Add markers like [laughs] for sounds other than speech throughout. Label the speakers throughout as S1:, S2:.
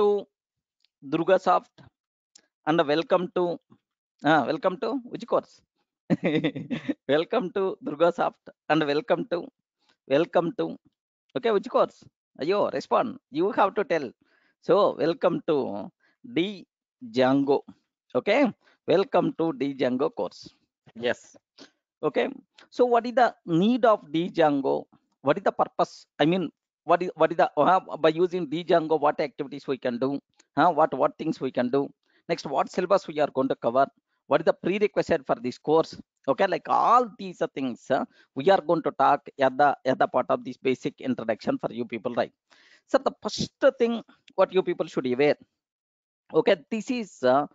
S1: to Soft and welcome to uh, welcome to which course? [laughs] welcome to Druga Soft and welcome to welcome to okay which course? Ayo respond you have to tell. So welcome to the Django okay welcome to the Django course. Yes okay so what is the need of Django? What is the purpose? I mean what is what is the uh, by using django what activities we can do huh? what what things we can do next what syllabus we are going to cover what is the prerequisite for this course okay like all these things uh, we are going to talk at the at the part of this basic introduction for you people right so the first thing what you people should aware okay this is uh,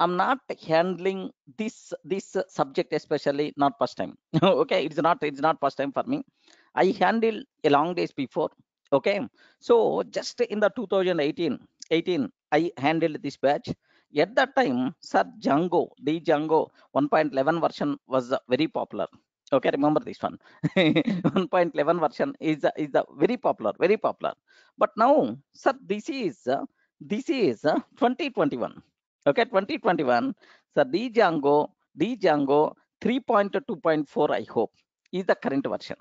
S1: i'm not handling this this subject especially not first time [laughs] okay it's not it's not first time for me i handled a long days before okay so just in the 2018 18 i handled this batch at that time sir django the django 1.11 version was very popular okay remember this one [laughs] 1.11 version is is the very popular very popular but now sir this is this is 2021 okay 2021 sir the django the django 3.2.4 i hope is the current version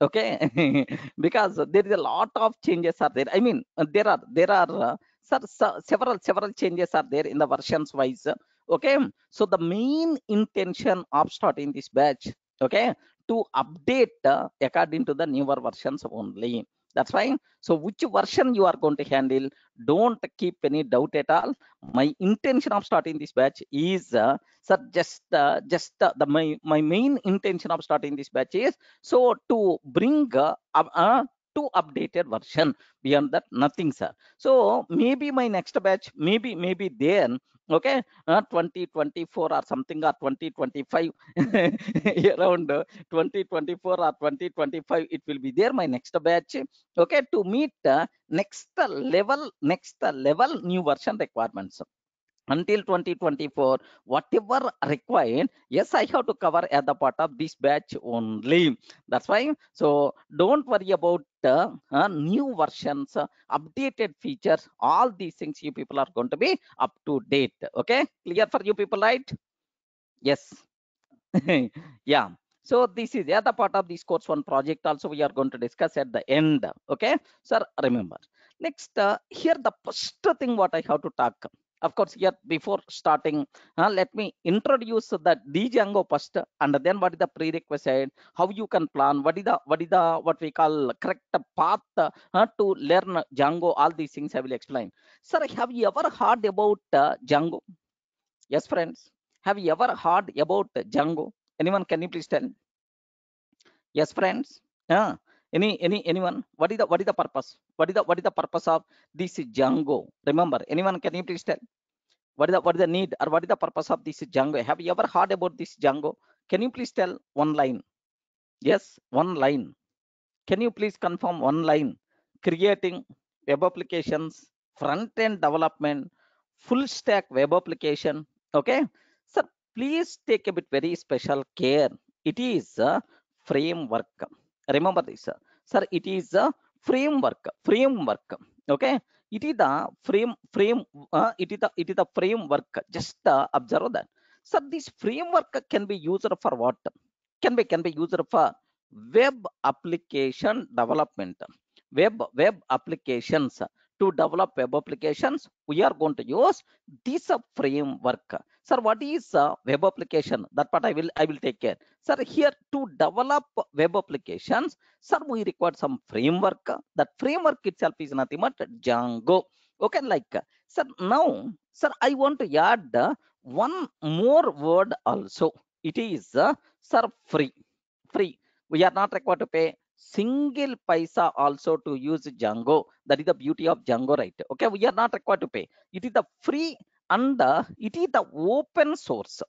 S1: okay [laughs] because there is a lot of changes are there i mean there are there are uh, several several changes are there in the versions wise okay so the main intention of starting this batch okay to update uh, according to the newer versions only that's fine so which version you are going to handle don't keep any doubt at all my intention of starting this batch is uh, sir just uh, just uh, the my my main intention of starting this batch is so to bring uh, uh, to updated version beyond that nothing sir so maybe my next batch maybe maybe then okay uh, 2024 or something or 2025 [laughs] around uh, 2024 or 2025 it will be there my next batch okay to meet uh, next level next level new version requirements until 2024 whatever required yes i have to cover at the part of this batch only that's why so don't worry about uh, uh, new versions uh, updated features all these things you people are going to be up to date okay clear for you people right yes [laughs] yeah so this is the other part of this course one project also we are going to discuss at the end okay sir remember next uh, here the first thing what i have to talk of course here before starting uh, let me introduce that django first and then what is the prerequisite how you can plan what is the what is the what we call correct path uh, to learn django all these things i will explain sir have you ever heard about uh, django yes friends have you ever heard about django anyone can you please tell yes friends yeah any any anyone what is the what is the purpose what is the what is the purpose of this django remember anyone can you please tell what is the what is the need or what is the purpose of this django have you ever heard about this django can you please tell one line yes one line can you please confirm one line creating web applications front end development full stack web application okay sir please take a bit very special care it is a framework remember this sir it is a framework framework okay it is the frame frame uh, it is the it is the framework just uh, observe that so this framework can be used for what can be can be used for web application development web web applications to develop web applications, we are going to use this framework. Sir, what is a uh, web application? That part I will I will take care. Sir, here to develop web applications, sir, we require some framework. That framework itself is nothing but Django. Okay, like sir. Now, sir, I want to add one more word also. It is uh, sir free. Free. We are not required to pay single paisa also to use Django. That is the beauty of Django, right? Okay, we are not required to pay. It is the free and the, it is the open source.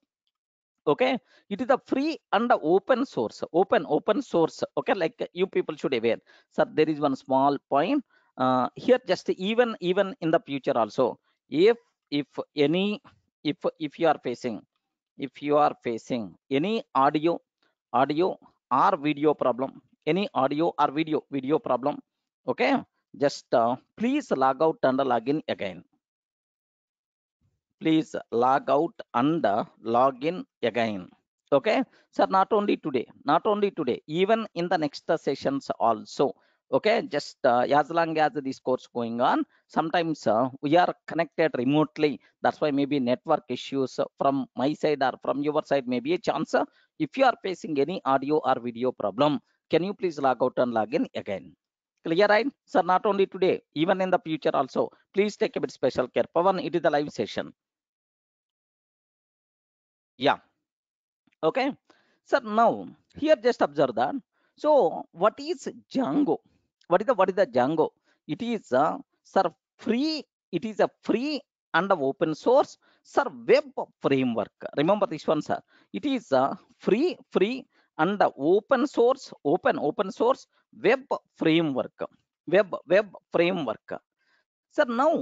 S1: Okay, it is the free and the open source. Open, open source. Okay, like you people should aware. Sir, there is one small point. Uh, here just even even in the future also if if any if if you are facing if you are facing any audio audio or video problem any audio or video video problem okay just uh, please log out and log in again please log out and log in again okay sir not only today not only today even in the next sessions also okay just uh, as long as this course going on sometimes uh, we are connected remotely that's why maybe network issues from my side or from your side maybe a chance if you are facing any audio or video problem can you please log out and log in again clear right sir not only today even in the future also please take a bit special care pavan it is the live session yeah okay sir now here just observe that so what is django what is the what is the django it is a sir free it is a free and the open source sir web framework remember this one sir it is a free free and the open source open open source web framework web web framework sir now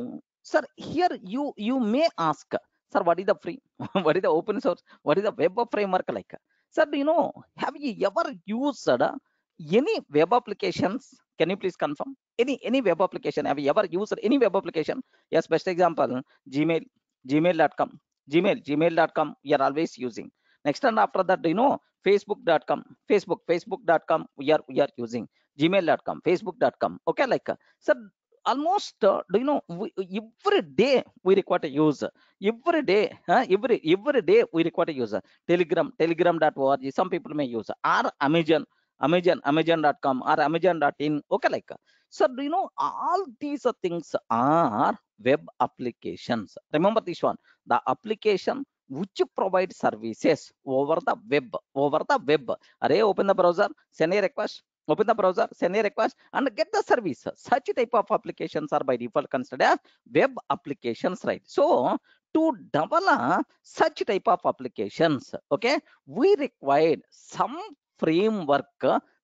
S1: sir here you you may ask sir what is the free [laughs] what is the open source what is the web framework like sir do you know have you ever used uh, any web applications can you please confirm any any web application have you ever used any web application yes best example gmail gmail.com gmail gmail.com you're always using next and after that you know facebook.com facebook facebook.com we are we are using gmail.com facebook.com okay like so almost uh, do you know we, every day we require a user every day huh? every every day we require a user telegram telegram.org some people may use or amazon amazon amazon.com or amazon.in okay like so do you know all these things are web applications remember this one the application which provide services over the web over the web array open the browser send a request open the browser send a request and get the service such type of applications are by default considered as web applications right so to develop such type of applications okay we required some framework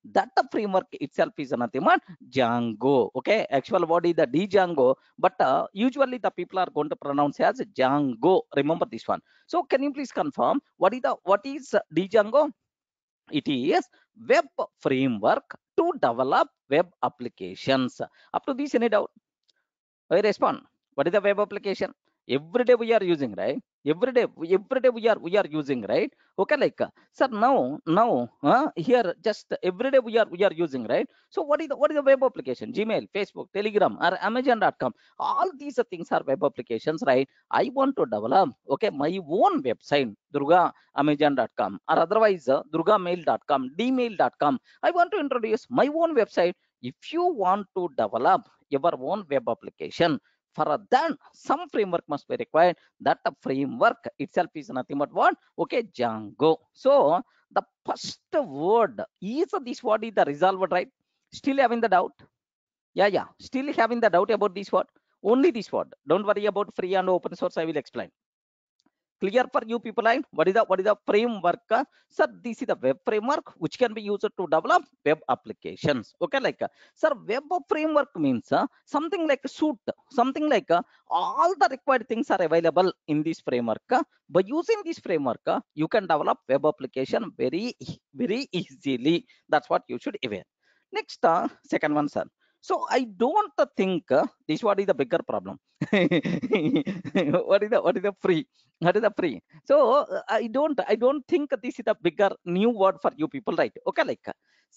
S1: that the framework itself is nothing but Django. Okay, actual word is the Django, but uh, usually the people are going to pronounce as Django. Remember this one. So can you please confirm what is the what is Django? It is web framework to develop web applications. Up to this, any doubt? I respond. What is the web application? every day we are using right every day every day we are we are using right okay like sir now now uh, here just every day we are we are using right so what is the what is the web application gmail facebook telegram or amazon.com all these things are web applications right i want to develop okay my own website durga amazon.com or otherwise uh, durgamail.com dmail.com i want to introduce my own website if you want to develop your own web application for that some framework must be required that the framework itself is nothing but what okay django so the first word is this word is the resolved right still having the doubt yeah yeah still having the doubt about this word only this word don't worry about free and open source i will explain clear for you people and what is the what is the framework sir this is the web framework which can be used to develop web applications okay like sir web framework means uh, something like a suit. something like uh, all the required things are available in this framework by using this framework you can develop web application very very easily that's what you should aware next uh, second one sir so i don't think uh, this what is the bigger problem [laughs] what is the what is the free what is the free so uh, i don't i don't think this is the bigger new word for you people right okay like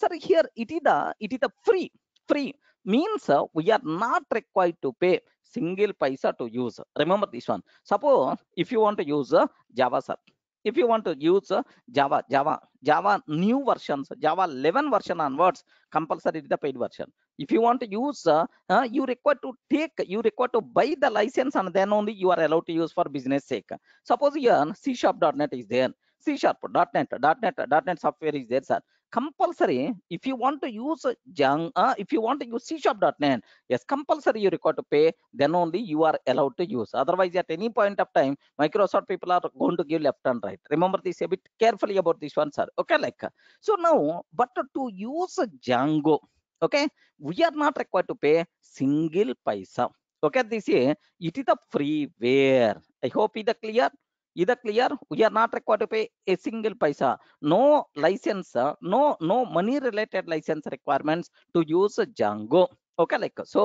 S1: sir here it is the it is the free free means uh, we are not required to pay single paisa to use remember this one suppose if you want to use uh, java server if you want to use uh, java java java new versions java 11 version onwards compulsory is the paid version if you want to use uh, uh, you require to take you require to buy the license and then only you are allowed to use for business sake suppose here c sharp.net is there c sharp.net .net .net software is there sir compulsory if you want to use Jung, uh, if you want to use C sharp.net, yes, compulsory you require to pay, then only you are allowed to use. Otherwise, at any point of time, Microsoft people are going to give left and right. Remember this a bit carefully about this one, sir. Okay, like so now, but to use Django, okay, we are not required to pay single paisa. Okay, this is it is a freeware. I hope it is clear. Either clear we are not required to pay a single paisa no license no no money related license requirements to use django okay like so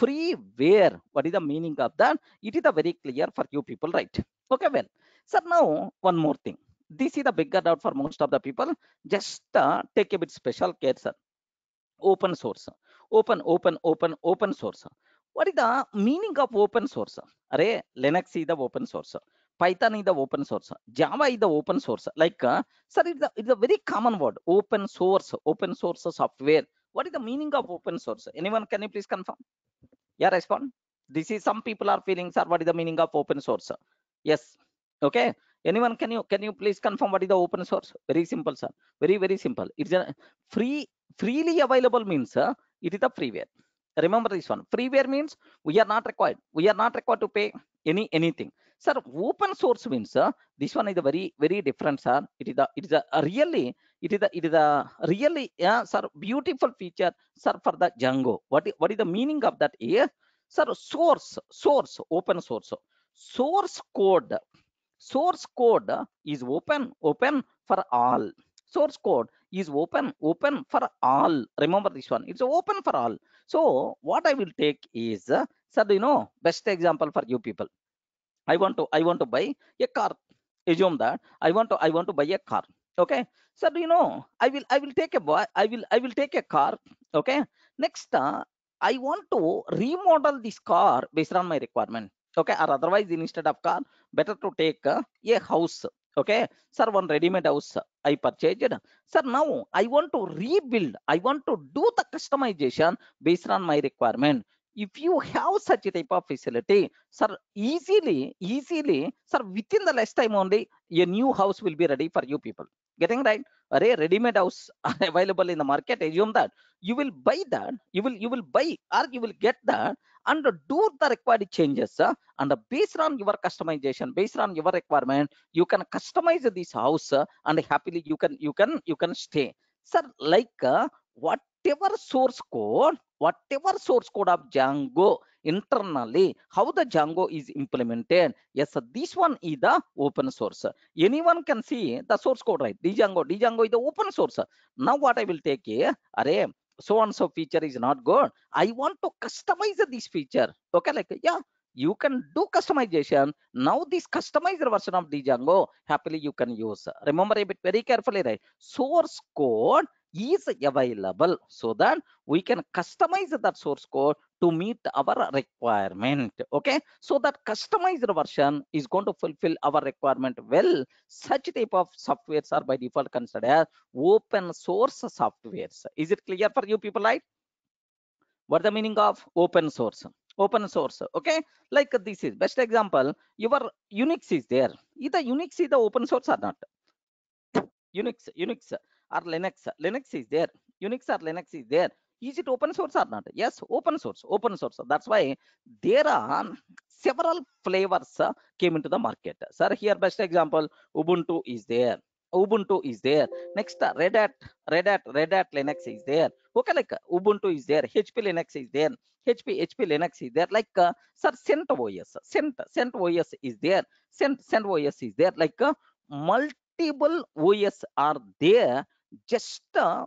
S1: freeware what is the meaning of that it is a very clear for you people right okay well Sir, now one more thing this is the bigger doubt for most of the people just uh, take a bit special care sir open source open open open open source what is the meaning of open source array linux is the open source python is the open source java is the open source like uh, sir it's a, it's a very common word open source open source software what is the meaning of open source anyone can you please confirm yeah respond this is some people are feeling sir what is the meaning of open source yes okay anyone can you can you please confirm what is the open source very simple sir very very simple it's a free freely available means uh, it is a freeware remember this one freeware means we are not required we are not required to pay any anything sir open source means uh, this one is a very very different sir it is a it is a, really it is a it is a really yeah sir beautiful feature sir for the django what is, what is the meaning of that here sir source source open source source code source code is open open for all source code is open open for all remember this one it's open for all so what i will take is uh, sir you know best example for you people i want to i want to buy a car assume that i want to i want to buy a car okay sir you know i will i will take a boy i will i will take a car okay next uh, i want to remodel this car based on my requirement okay or otherwise instead of car better to take uh, a house okay sir one ready-made house i purchased sir now i want to rebuild i want to do the customization based on my requirement if you have such a type of facility sir easily easily sir within the less time only a new house will be ready for you people getting right array ready-made house [laughs] are available in the market assume that you will buy that you will you will buy or you will get that and do the required changes uh, and based on your customization based on your requirement you can customize this house uh, and happily you can you can you can stay sir like uh, whatever source code whatever source code of Django internally, how the Django is implemented. Yes, this one is the open source. Anyone can see the source code, right? Django, Django is the open source. Now what I will take here, array, so and so feature is not good. I want to customize this feature. Okay, like, yeah, you can do customization now this customized version of django happily you can use remember a bit very carefully right source code is available so that we can customize that source code to meet our requirement okay so that customized version is going to fulfill our requirement well such type of softwares are by default considered as open source softwares is it clear for you people right what the meaning of open source open source okay like this is best example your unix is there either unix is the open source or not unix unix or linux linux is there unix or linux is there is it open source or not yes open source open source that's why there are several flavors uh, came into the market sir here best example ubuntu is there ubuntu is there next uh, red hat red hat red hat linux is there okay like uh, ubuntu is there hp linux is there hp hp linux is there like uh, sir CentOS cent CentOS is there cent CentOS is there like uh, multiple os are there just uh,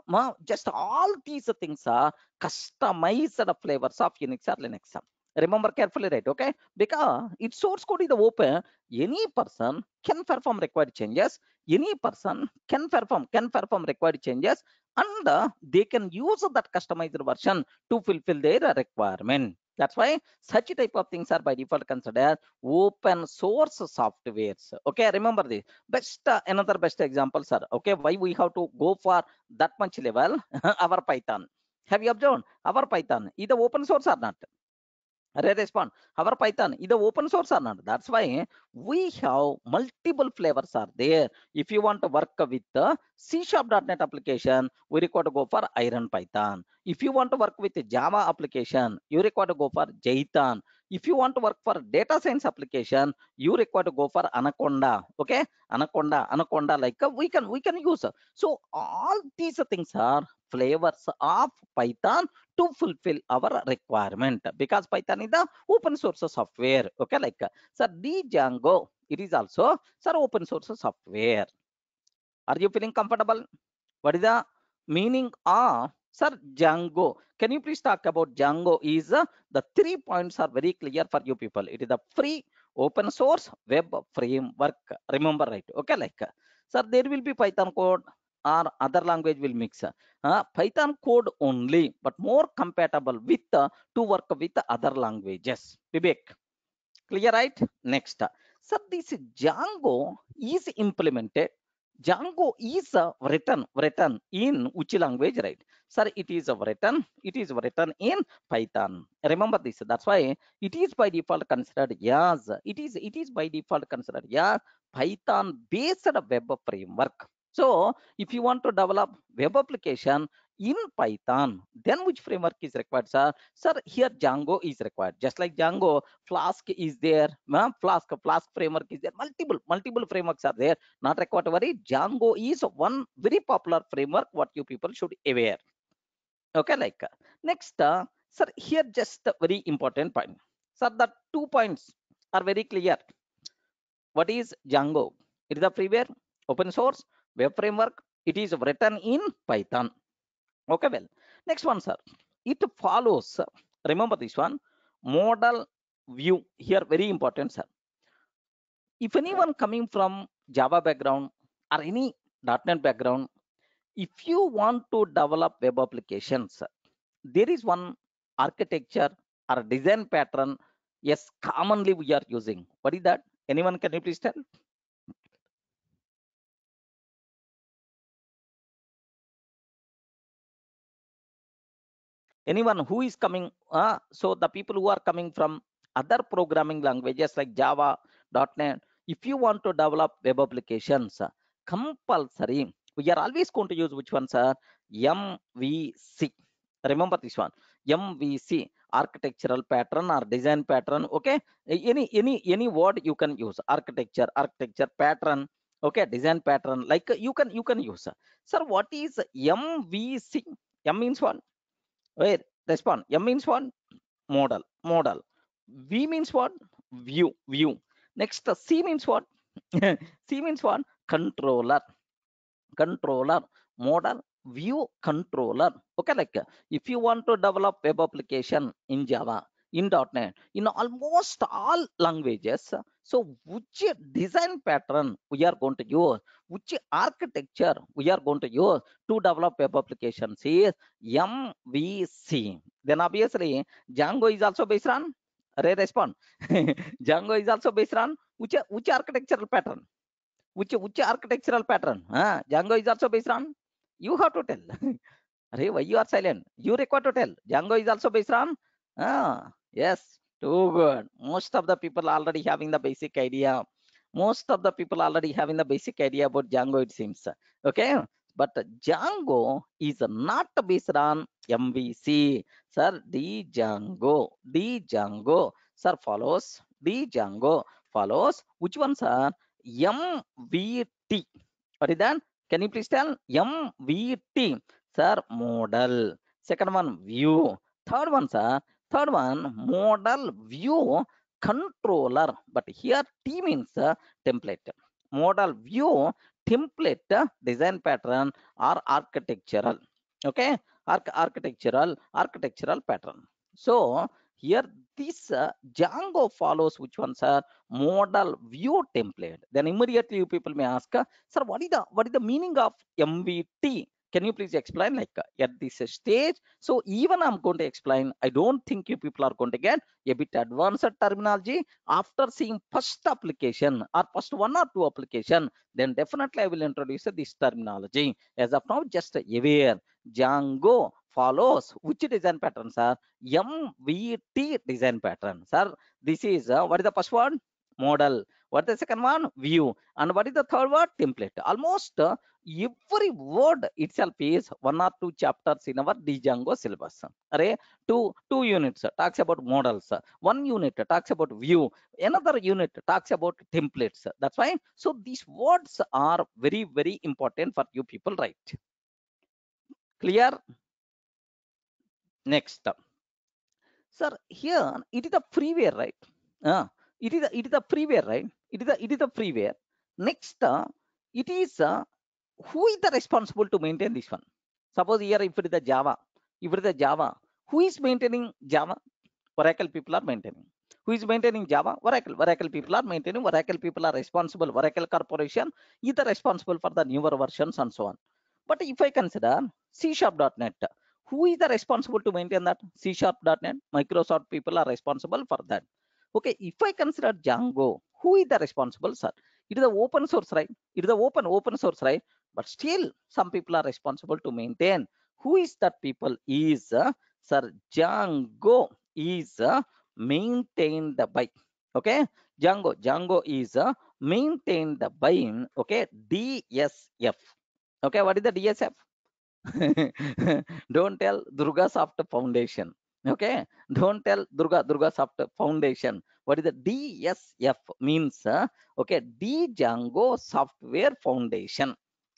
S1: just all these things are customized flavors of unix or linux remember carefully right okay because its source code is open any person can perform required changes any person can perform can perform required changes and uh, they can use that customized version to fulfill their requirement that's why such type of things are by default considered open source softwares okay remember this best uh, another best example sir okay why we have to go for that much level [laughs] our python have you observed our python Either open source or not Respond. response our python is the open source or not that's why we have multiple flavors are there if you want to work with the c sharp.net application we require to go for iron python if you want to work with java application you require to go for jython if you want to work for data science application you require to go for anaconda okay anaconda anaconda like uh, we can we can use so all these things are flavors of python to fulfill our requirement because python is the open source software okay like uh, sir django it is also sir open source software are you feeling comfortable what is the meaning of Sir, Django, can you please talk about Django is uh, the three points are very clear for you people. It is a free open source web framework. Remember, right? Okay, like, uh, sir, there will be Python code or other language will mix. Uh, Python code only, but more compatible with uh, to work with other languages. Vivek, clear, right? Next. Sir, this Django is implemented Django is a written written in which language, right? Sir, it is written. It is written in Python. Remember this. That's why it is by default considered yes. It is it is by default considered as Python based web framework. So if you want to develop web application, in Python, then which framework is required, sir? Sir, here Django is required. Just like Django, Flask is there, ma'am. Flask, Flask framework is there. Multiple, multiple frameworks are there. Not required to worry. Django is one very popular framework. What you people should aware. Okay, like next, uh, sir. Here just a very important point. Sir, the two points are very clear. What is Django? It is a freeware, open source, web framework. It is written in Python okay well next one sir it follows sir. remember this one modal view here very important sir if anyone coming from java background or any .NET background if you want to develop web applications there is one architecture or design pattern yes commonly we are using what is that anyone can you please tell anyone who is coming uh, so the people who are coming from other programming languages like java net if you want to develop web applications compulsory we are always going to use which ones are mvc remember this one mvc architectural pattern or design pattern okay any any any word you can use architecture architecture pattern okay design pattern like you can you can use sir what is mvc m means what wait respond m means what model model v means what view view next c means what [laughs] c means what controller controller model view controller okay like if you want to develop web application in java in .NET, in almost all languages, so which design pattern we are going to use, which architecture we are going to use to develop web applications is MVC. Then obviously Django is also based on Ray respond? [laughs] Django is also based on which which architectural pattern, which which architectural pattern. Huh? Django is also based on. You have to tell. [laughs] Ray, why you are silent? You require to tell. Django is also based on. Ah, yes too good most of the people already having the basic idea most of the people already having the basic idea about django it seems okay but django is not based on mvc sir the django the django sir follows the django follows which one sir mvt what is that can you please tell mvt sir model second one view third one sir third one model view controller but here t means uh, template model view template design pattern or architectural okay Arch architectural architectural pattern so here this uh, Django follows which ones are model view template. Then immediately you people may ask, sir, what is the what is the meaning of MVT? can you please explain like uh, at this stage so even i'm going to explain i don't think you people are going to get a bit advanced terminology after seeing first application or first one or two application then definitely i will introduce this terminology as of now just aware django follows which design patterns are MVT design pattern, sir. this is uh, what is the first one model what the second one view and what is the third word template almost uh, every word itself is one or two chapters in our django syllabus array two two units talks about models one unit talks about view another unit talks about templates that's why so these words are very very important for you people right clear next sir here it is a freeware right uh, it is a, it is a freeware right it is a it is a freeware next uh, it is uh, who is the responsible to maintain this one suppose here if it is java if it is java who is maintaining java oracle people are maintaining who is maintaining java oracle oracle people are maintaining oracle people are responsible oracle corporation either responsible for the newer versions and so on but if i consider c sharp.net who is the responsible to maintain that c sharp.net microsoft people are responsible for that okay if i consider django who is the responsible sir it is the open source right it is the open open source right but still some people are responsible to maintain who is that people is uh, sir django is uh, maintained by okay django django is uh, maintained by okay dsf okay what is the dsf [laughs] don't tell durga soft foundation okay don't tell durga durga soft foundation what is the dsf means uh, okay d django software foundation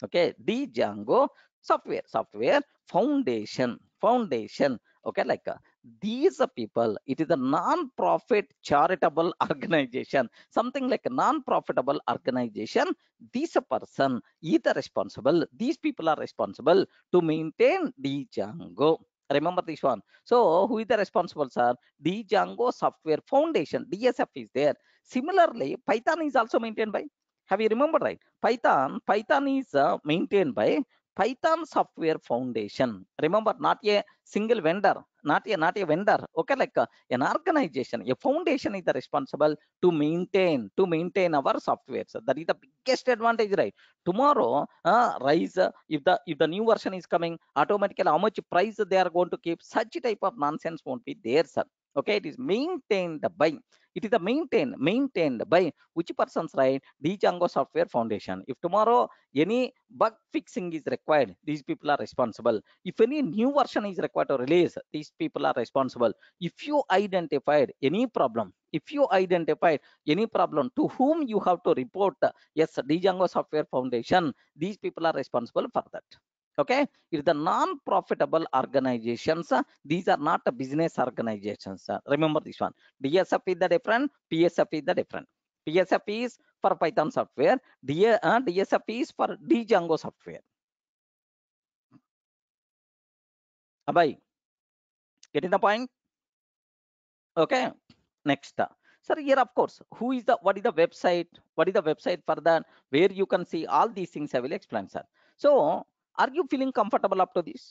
S1: okay d django software software foundation foundation okay like uh, these people it is a non-profit charitable [laughs] organization something like a non-profitable organization this person either responsible these people are responsible to maintain the django remember this one so who is the responsible sir the django software foundation dsf is there similarly python is also maintained by have you remembered right python python is uh, maintained by python software foundation remember not a single vendor not a not a vendor okay like a, uh, an organization a foundation is the responsible to maintain to maintain our software so that is the biggest advantage right tomorrow uh, rise uh, if the if the new version is coming automatically how much price they are going to keep such type of nonsense won't be there sir okay it is maintained by it is the maintained maintained by which persons right django software foundation if tomorrow any bug fixing is required these people are responsible if any new version is required to release these people are responsible if you identified any problem if you identified any problem to whom you have to report yes django software foundation these people are responsible for that okay if the non-profitable organizations these are not a business organizations remember this one dsf is the different psf is the different psf is for python software D, uh, dsf is for django software abai getting the point okay next sir here of course who is the what is the website what is the website for that where you can see all these things i will explain sir so are you feeling comfortable up to this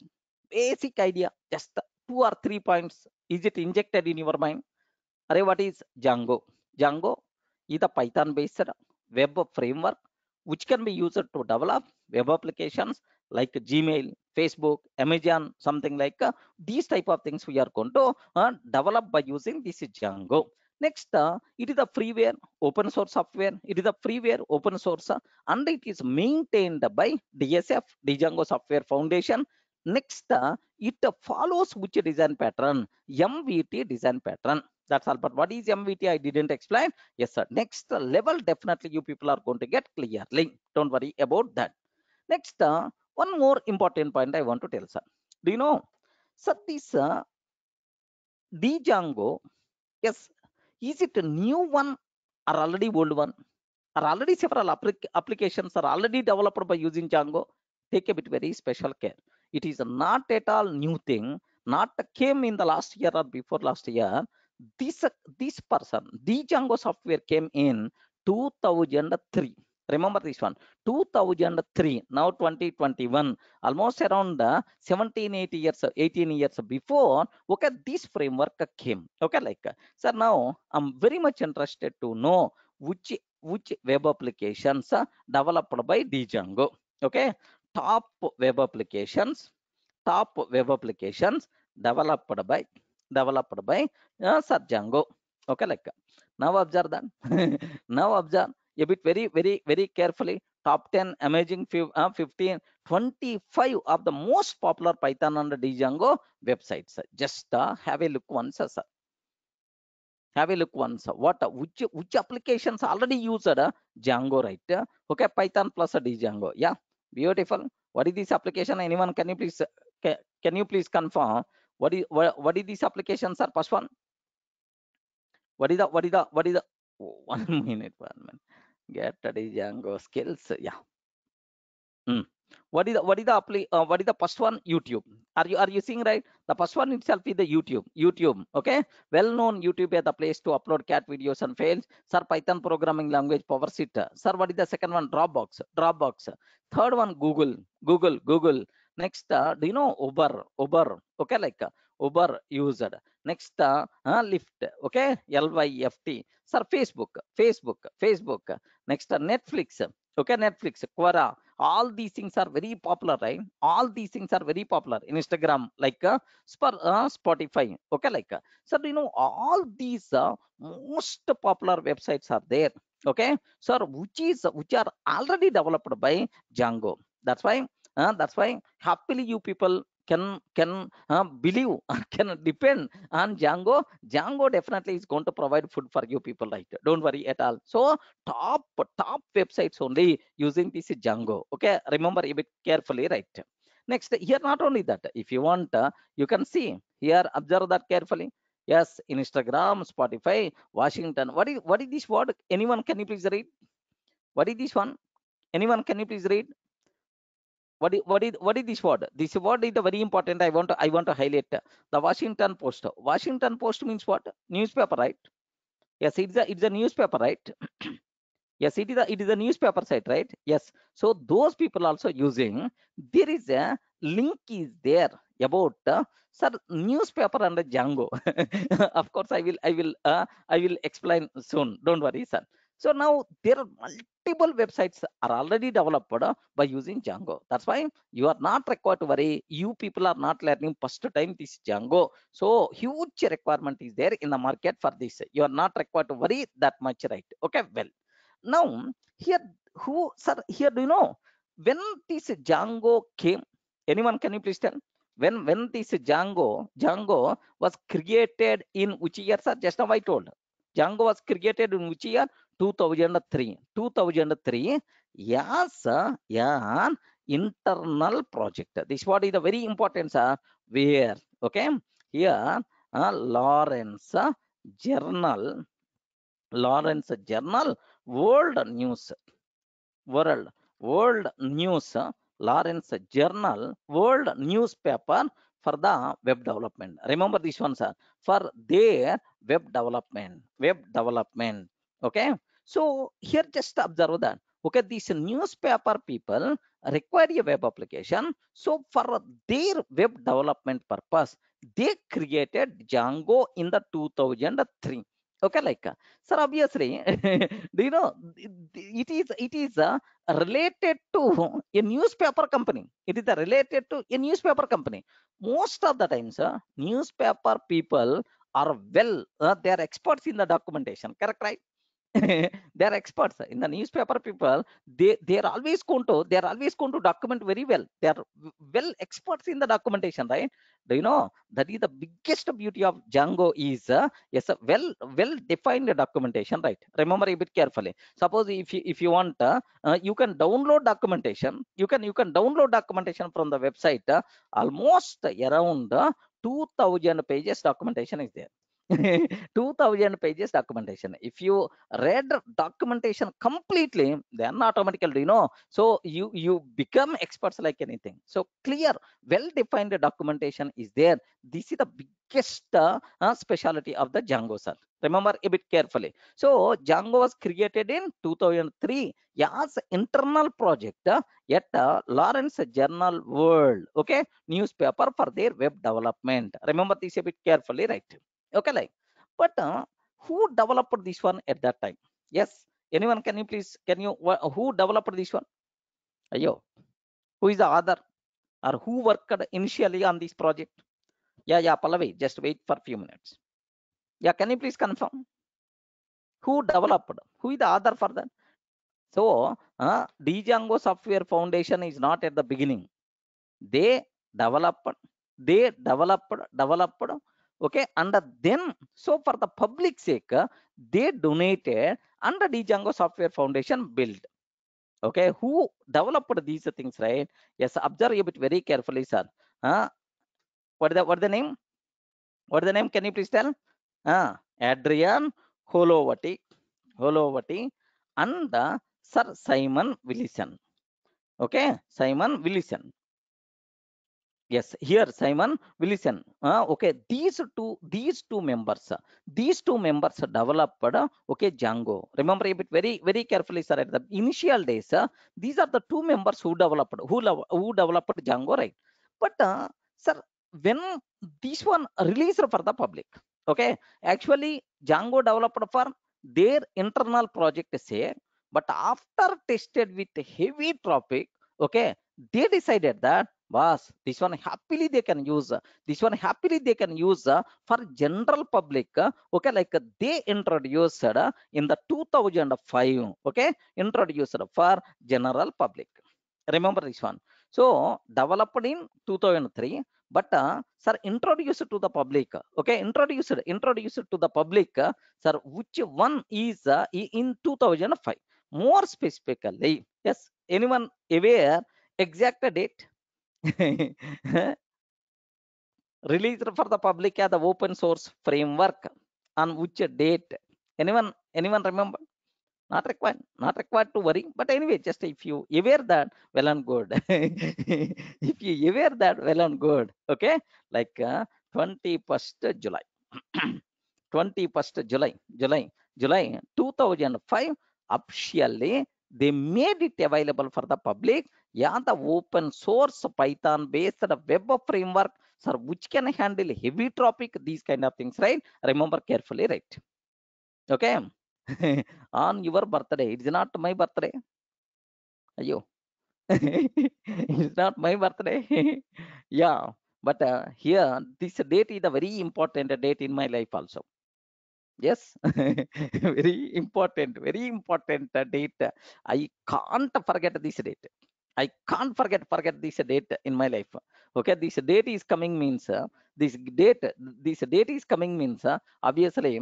S1: basic idea just two or three points is it injected in your mind array what is django django is a python based web framework which can be used to develop web applications like gmail facebook amazon something like uh, these type of things we are going to uh, develop by using this django Next, uh, it is a freeware, open source software. It is a freeware, open source, uh, and it is maintained by DSF, Django Software Foundation. Next, uh, it follows which design pattern? MVT design pattern. That's all. But what is MVT? I didn't explain. Yes, sir. Next uh, level, definitely you people are going to get clearly. Don't worry about that. Next, uh, one more important point I want to tell, sir. Do you know? Sir, this Django yes is it a new one or already old one or already several applications are already developed by using django take a bit very special care it is not at all new thing not came in the last year or before last year this this person the django software came in 2003 remember this one 2003 now 2021 almost around uh, 17 18 years 18 years before okay this framework came okay like uh, so now i'm very much interested to know which which web applications uh, developed by django okay top web applications top web applications developed by developed by uh, sir django okay like uh, now observe that [laughs] now observe a bit very very very carefully top 10 amazing uh, 15 25 of the most popular python and django websites just uh, have a look once sir have a look once what uh, which which applications already used uh, django right okay python plus uh, django yeah beautiful what is this application anyone can you please can you please confirm what is what, what is this application, sir first one what is the what is the what is the one [laughs] minute one minute get ready django skills yeah mm. what is the what is the apply uh, what is the first one youtube are you are you seeing right the first one itself is the youtube youtube okay well known youtube is the place to upload cat videos and files sir python programming language powersit sir what is the second one dropbox dropbox third one google google google next uh, do you know uber uber okay like uh, uber used next uh, Lyft. lift okay lyft sir facebook facebook facebook next uh, netflix okay netflix quora all these things are very popular right all these things are very popular in instagram like uh, uh, spotify okay like uh, sir you know all these uh, most popular websites are there okay sir which is which are already developed by django that's why uh, that's why happily you people can can uh, believe [laughs] or can depend on Django, Django definitely is going to provide food for you people, right? Don't worry at all. So top top websites only using this Django. Okay, remember a bit carefully, right? Next, here not only that, if you want, uh, you can see here. Observe that carefully yes instagram spotify washington what is what is this word anyone can you please read what is this one anyone can you please read what is what is what is this word this word is very important i want to i want to highlight the washington post washington post means what newspaper right yes it's a it's a newspaper right [clears throat] yes it is a it is a newspaper site right yes so those people also using there is a link is there about uh, sir newspaper and the django [laughs] of course i will i will uh, i will explain soon don't worry sir so now there are multiple websites are already developed uh, by using Django. That's why you are not required to worry. You people are not learning first time this Django. So huge requirement is there in the market for this. You are not required to worry that much, right? Okay, well, now here who sir here do you know when this Django came? Anyone can you please tell? When when this Django Django was created in which year, sir? Just now I told. Django was created in which year? 2003, 2003. Yes, yeah. internal project. This what is the very important, sir. Where, okay, here, uh, Lawrence uh, Journal, Lawrence Journal, World News, World, World News, Lawrence Journal, World Newspaper for the web development. Remember this one, sir, for their web development, web development, okay. So here just observe that. Okay, these newspaper people require a web application. So for their web development purpose, they created Django in the 2003 okay like uh, sir obviously [laughs] do you know it is it is uh, related to a newspaper company it is uh, related to a newspaper company most of the times uh, newspaper people are well uh, they are experts in the documentation correct right [laughs] they're experts in the newspaper people they they're always going to they're always going to document very well they're well experts in the documentation right do you know that is the biggest beauty of django is uh, yes a well well defined documentation right remember a bit carefully suppose if you if you want uh, uh, you can download documentation you can you can download documentation from the website uh, almost around uh, 2000 pages documentation is there 2000 pages documentation if you read documentation completely then automatically you know so you you become experts like anything so clear well defined documentation is there this is the biggest uh, specialty of the django sir remember a bit carefully so django was created in 2003 as internal project uh, at uh, lawrence journal world okay newspaper for their web development remember this a bit carefully right okay like but uh, who developed this one at that time yes anyone can you please can you who developed this one ayo who is the other or who worked initially on this project yeah yeah pallavi just wait for a few minutes yeah can you please confirm who developed who is the other for that so uh, django software foundation is not at the beginning they developed they developed developed okay and then so for the public sake they donated and the django software foundation built okay who developed these things right yes observe a bit very carefully sir uh, what the what the name what the name can you please tell uh, adrian holovati holovati and the sir simon willison okay simon willison yes here simon wilson uh, ah, okay these two these two members uh, these two members developed uh, okay django remember bit very very carefully sir at the initial days uh, these are the two members who developed who who developed django right but uh, sir when this one released for the public okay actually django developed for their internal project say but after tested with heavy traffic okay they decided that Boss, this one happily they can use. This one happily they can use for general public. Okay, like they introduced in the 2005. Okay, introduced for general public. Remember this one. So developed in 2003 but uh, sir introduced to the public okay introduced introduced to the public sir which one is uh, in 2005 more specifically yes anyone aware exact date [laughs] Released for the public as the open source framework. On which date? Anyone? Anyone remember? Not required. Not required to worry. But anyway, just if you aware that, well and good. [laughs] if you aware that, well and good. Okay, like uh, 21st July. 21st [clears throat] July, July, July 2005, officially they made it available for the public yeah the open source python based web framework sir which can handle heavy traffic these kind of things right remember carefully right okay [laughs] on your birthday it's not my birthday you [laughs] it's not my birthday [laughs] yeah but uh, here this date is a very important date in my life also yes very important very important date i can't forget this date i can't forget forget this date in my life okay this date is coming means uh, this date this date is coming means uh, obviously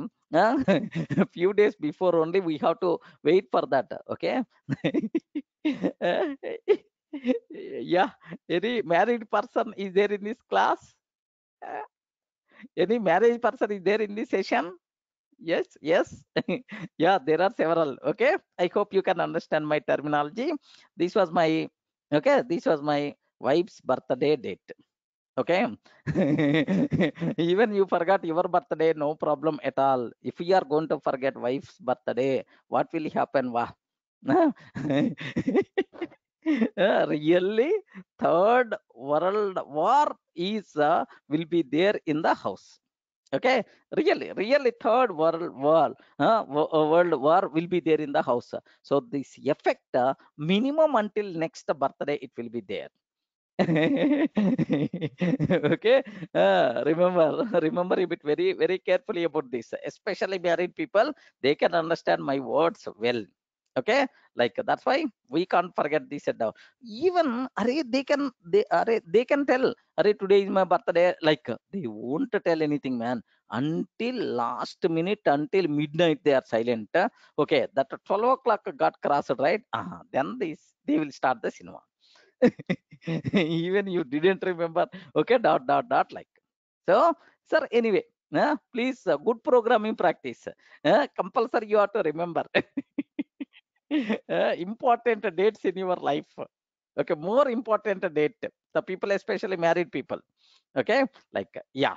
S1: uh, [laughs] a few days before only we have to wait for that okay [laughs] yeah any married person is there in this class any married person is there in this session yes yes [laughs] yeah there are several okay i hope you can understand my terminology this was my okay this was my wife's birthday date okay
S2: [laughs]
S1: even you forgot your birthday no problem at all if we are going to forget wife's birthday what will happen wow [laughs] uh, really third world war is uh, will be there in the house okay really really third world war uh, world war will be there in the house so this effect uh, minimum until next birthday it will be there [laughs] okay uh, remember [laughs] remember it very very carefully about this especially married people they can understand my words well okay like that's why we can't forget this set down even array they can they array they can tell array today is my birthday like they won't tell anything man until last minute until midnight they are silent okay that 12 o'clock got crossed right uh -huh. then this they will start the cinema [laughs] even you didn't remember okay dot dot dot like so sir anyway uh, please uh, good programming practice uh, compulsory you have to remember [laughs] uh, [laughs] important dates in your life okay more important date the people especially married people okay like yeah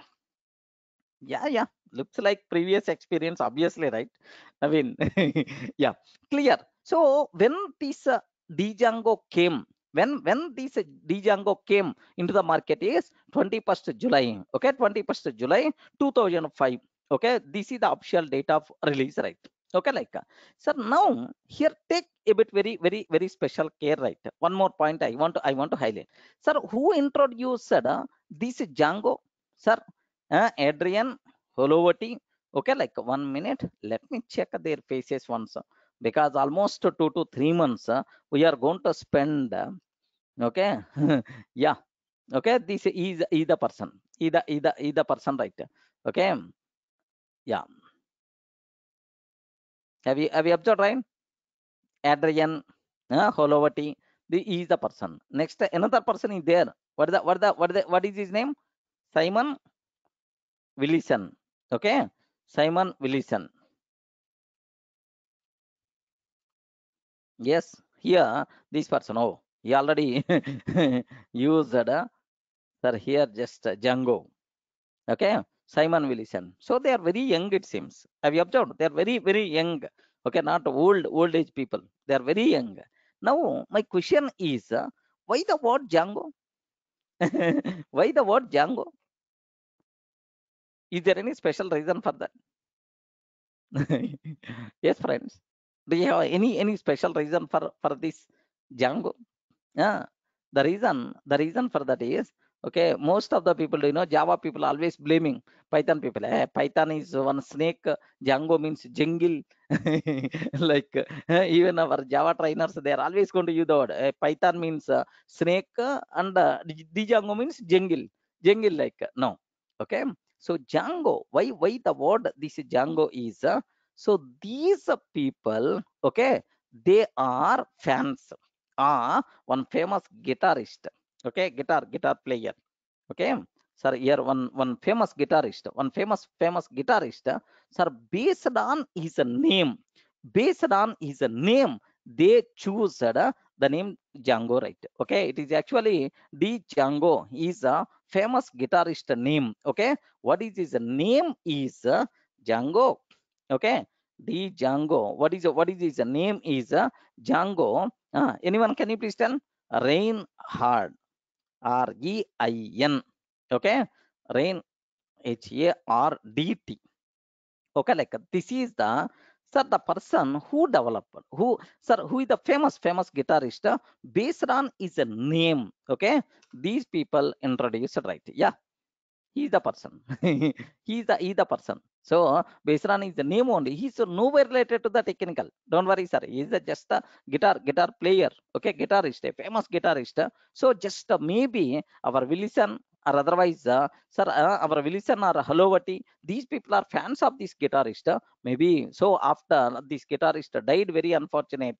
S1: yeah yeah looks like previous experience obviously right i mean [laughs] yeah clear so when this uh, django came when when this uh, django came into the market is 21st july okay 21st july 2005 okay this is the official date of release right okay like uh, sir now here take a bit very very very special care right one more point i want to i want to highlight sir who introduced uh, this django sir uh, adrian holovati okay like one minute let me check their faces once uh, because almost two to three months uh, we are going to spend uh, okay [laughs] yeah okay this is is the person either either either person right okay yeah have you have you observed right? Adrian, uh, Holovati, the is the person. Next another person is there. What is the what the what the what is his name? Simon Willison. Okay, Simon Willison. Yes, here this person. Oh, he already [laughs] used. Uh, sir, here just uh, Django. Okay, Simon Wilson. So they are very young, it seems. Have you observed? They are very, very young. Okay, not old, old age people. They are very young. Now, my question is, uh, why the word Django? [laughs] why the word Django? Is there any special reason for that? [laughs] yes, friends. Do you have any any special reason for for this Django? Yeah, the reason the reason for that is okay most of the people you know java people always blaming python people eh, python is one snake django means jungle [laughs] like eh, even our java trainers they are always going to use the word eh, python means uh, snake and uh, django means jungle jungle like no okay so django why why the word this django is uh, so these people okay they are fans ah uh, one famous guitarist okay guitar guitar player okay sir here one one famous guitarist one famous famous guitarist sir based on his name based on his name they choose uh, the name django right okay it is actually d django is a famous guitarist name okay what is his name is django okay d django what is what is his name is django uh, anyone can you please tell rain hard R E I N. Okay, rain H A R D T. Okay, like this is the sir the person who developed who sir who is the famous famous guitarist Besran is a name. Okay, these people introduced right. Yeah, he's the person. [laughs] He's the he's the person. So Besran is the name only. He's nowhere related to the technical. Don't worry, sir. He's just a guitar guitar player. Okay, guitarist, a famous guitarist. So just maybe our Willison or otherwise, uh, sir, uh, our Willison or Halovati, these people are fans of this guitarist. Uh, maybe so after this guitarist died, very unfortunate.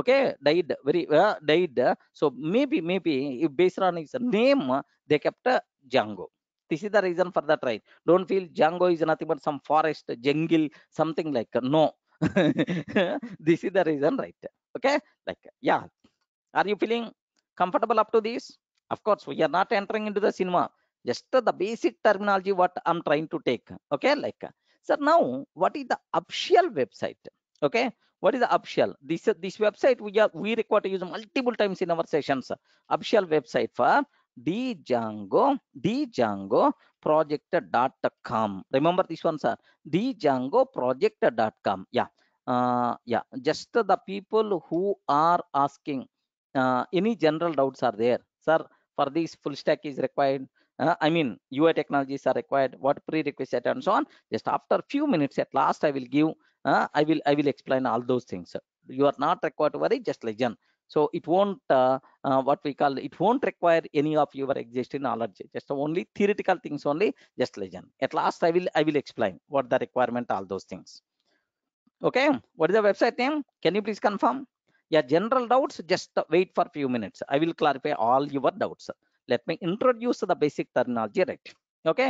S1: okay, died very uh, died. so maybe maybe if Besran is a name, they kept Django. This is the reason for that, right? Don't feel Django is nothing but some forest, jungle, something like no. [laughs] this is the reason, right? Okay, like yeah. Are you feeling comfortable up to this? Of course, we are not entering into the cinema. Just the basic terminology what I'm trying to take. Okay, like sir. Now, what is the official website? Okay, what is the official this this website we are we require to use multiple times in our sessions official website for Django, Django project.com. Remember this one, sir. The Django project.com. Yeah. Uh, yeah, just the people who are asking uh, any general doubts are there, sir. For this, full stack is required. Uh, I mean, UI technologies are required. What prerequisite and so on. Just after few minutes, at last, I will give. Uh, I will I will explain all those things. Sir. You are not required to worry. Just listen so it won't uh, uh, what we call it won't require any of your existing knowledge just only theoretical things only just legend at last i will i will explain what the requirement all those things okay what is the website name can you please confirm Yeah. general doubts just wait for few minutes i will clarify all your doubts let me introduce the basic terminology right okay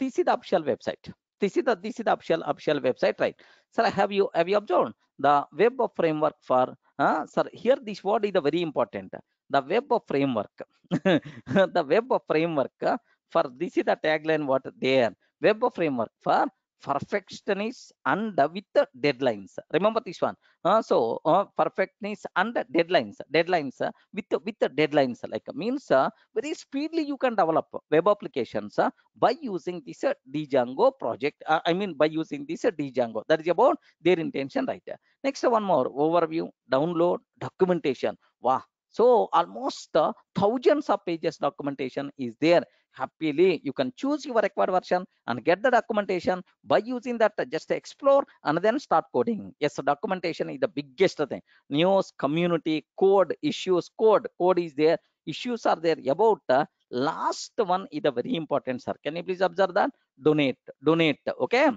S1: this is the official website this is the this is the official official website right sir have you have you observed the web of framework for uh, sir here this word is very important the web of framework [laughs] the web of framework for this is the tagline what there web of framework for perfectionist and with the deadlines remember this one uh, so uh, perfectionist and deadlines deadlines uh, with with the deadlines like means uh, very speedily you can develop web applications uh, by using this uh, django project uh, i mean by using this uh, django that is about their intention right next one more overview download documentation wow so almost uh, thousands of pages documentation is there happily you can choose your required version and get the documentation by using that just explore and then start coding yes so documentation is the biggest thing news community code issues code code is there issues are there about the uh, last one is a very important sir can you please observe that donate donate okay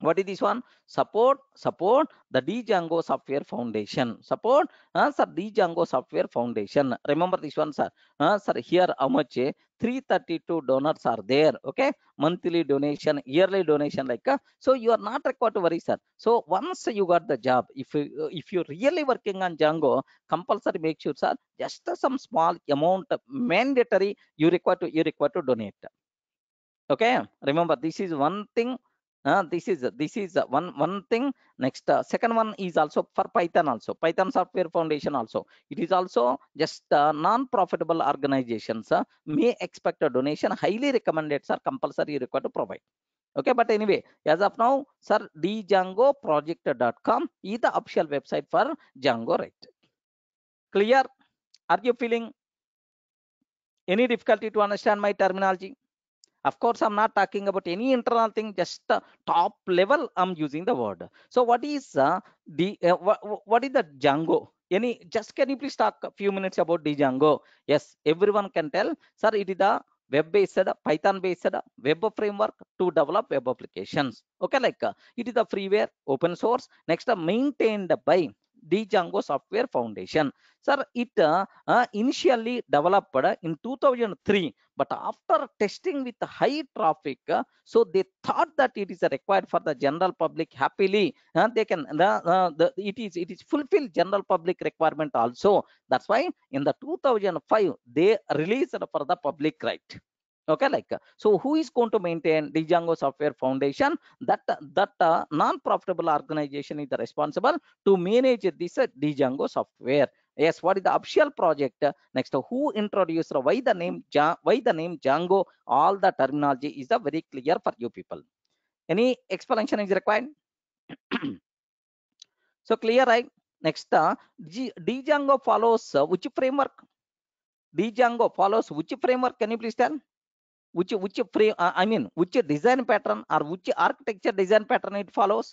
S1: what is this one support support the django software foundation support uh, sir django software foundation remember this one sir uh, sir here how much eh, 332 donors are there okay monthly donation yearly donation like uh, so you are not required to worry sir so once you got the job if you uh, if you're really working on django compulsory make sure sir just some small amount mandatory you require to you require to donate okay remember this is one thing uh, this is this is one one thing next uh, second one is also for python also python software foundation also it is also just uh, non-profitable organizations uh, may expect a donation highly recommended sir compulsory required to provide okay but anyway as of now sir djangoproject.com is the official website for django right clear are you feeling any difficulty to understand my terminology of course i'm not talking about any internal thing just the top level i'm using the word so what is uh, the uh, what, what is the django any just can you please talk a few minutes about the django yes everyone can tell sir it is the web based python based web framework to develop web applications okay like uh, it is the freeware open source next uh, maintained by the Django Software Foundation. Sir, it uh, uh, initially developed in 2003 but after testing with high traffic uh, so they thought that it is required for the general public happily and uh, they can the, uh, the, it is it is fulfill general public requirement also that's why in the 2005 they released for the public right okay like so who is going to maintain the django software foundation that that uh, non profitable organization is responsible to manage this uh, django software yes what is the official project next who introduced why the name why the name django all the terminology is a very clear for you people any explanation is required so clear right next uh, django follows which framework django follows which framework can you please tell which which frame uh, i mean which design pattern or which architecture design pattern it follows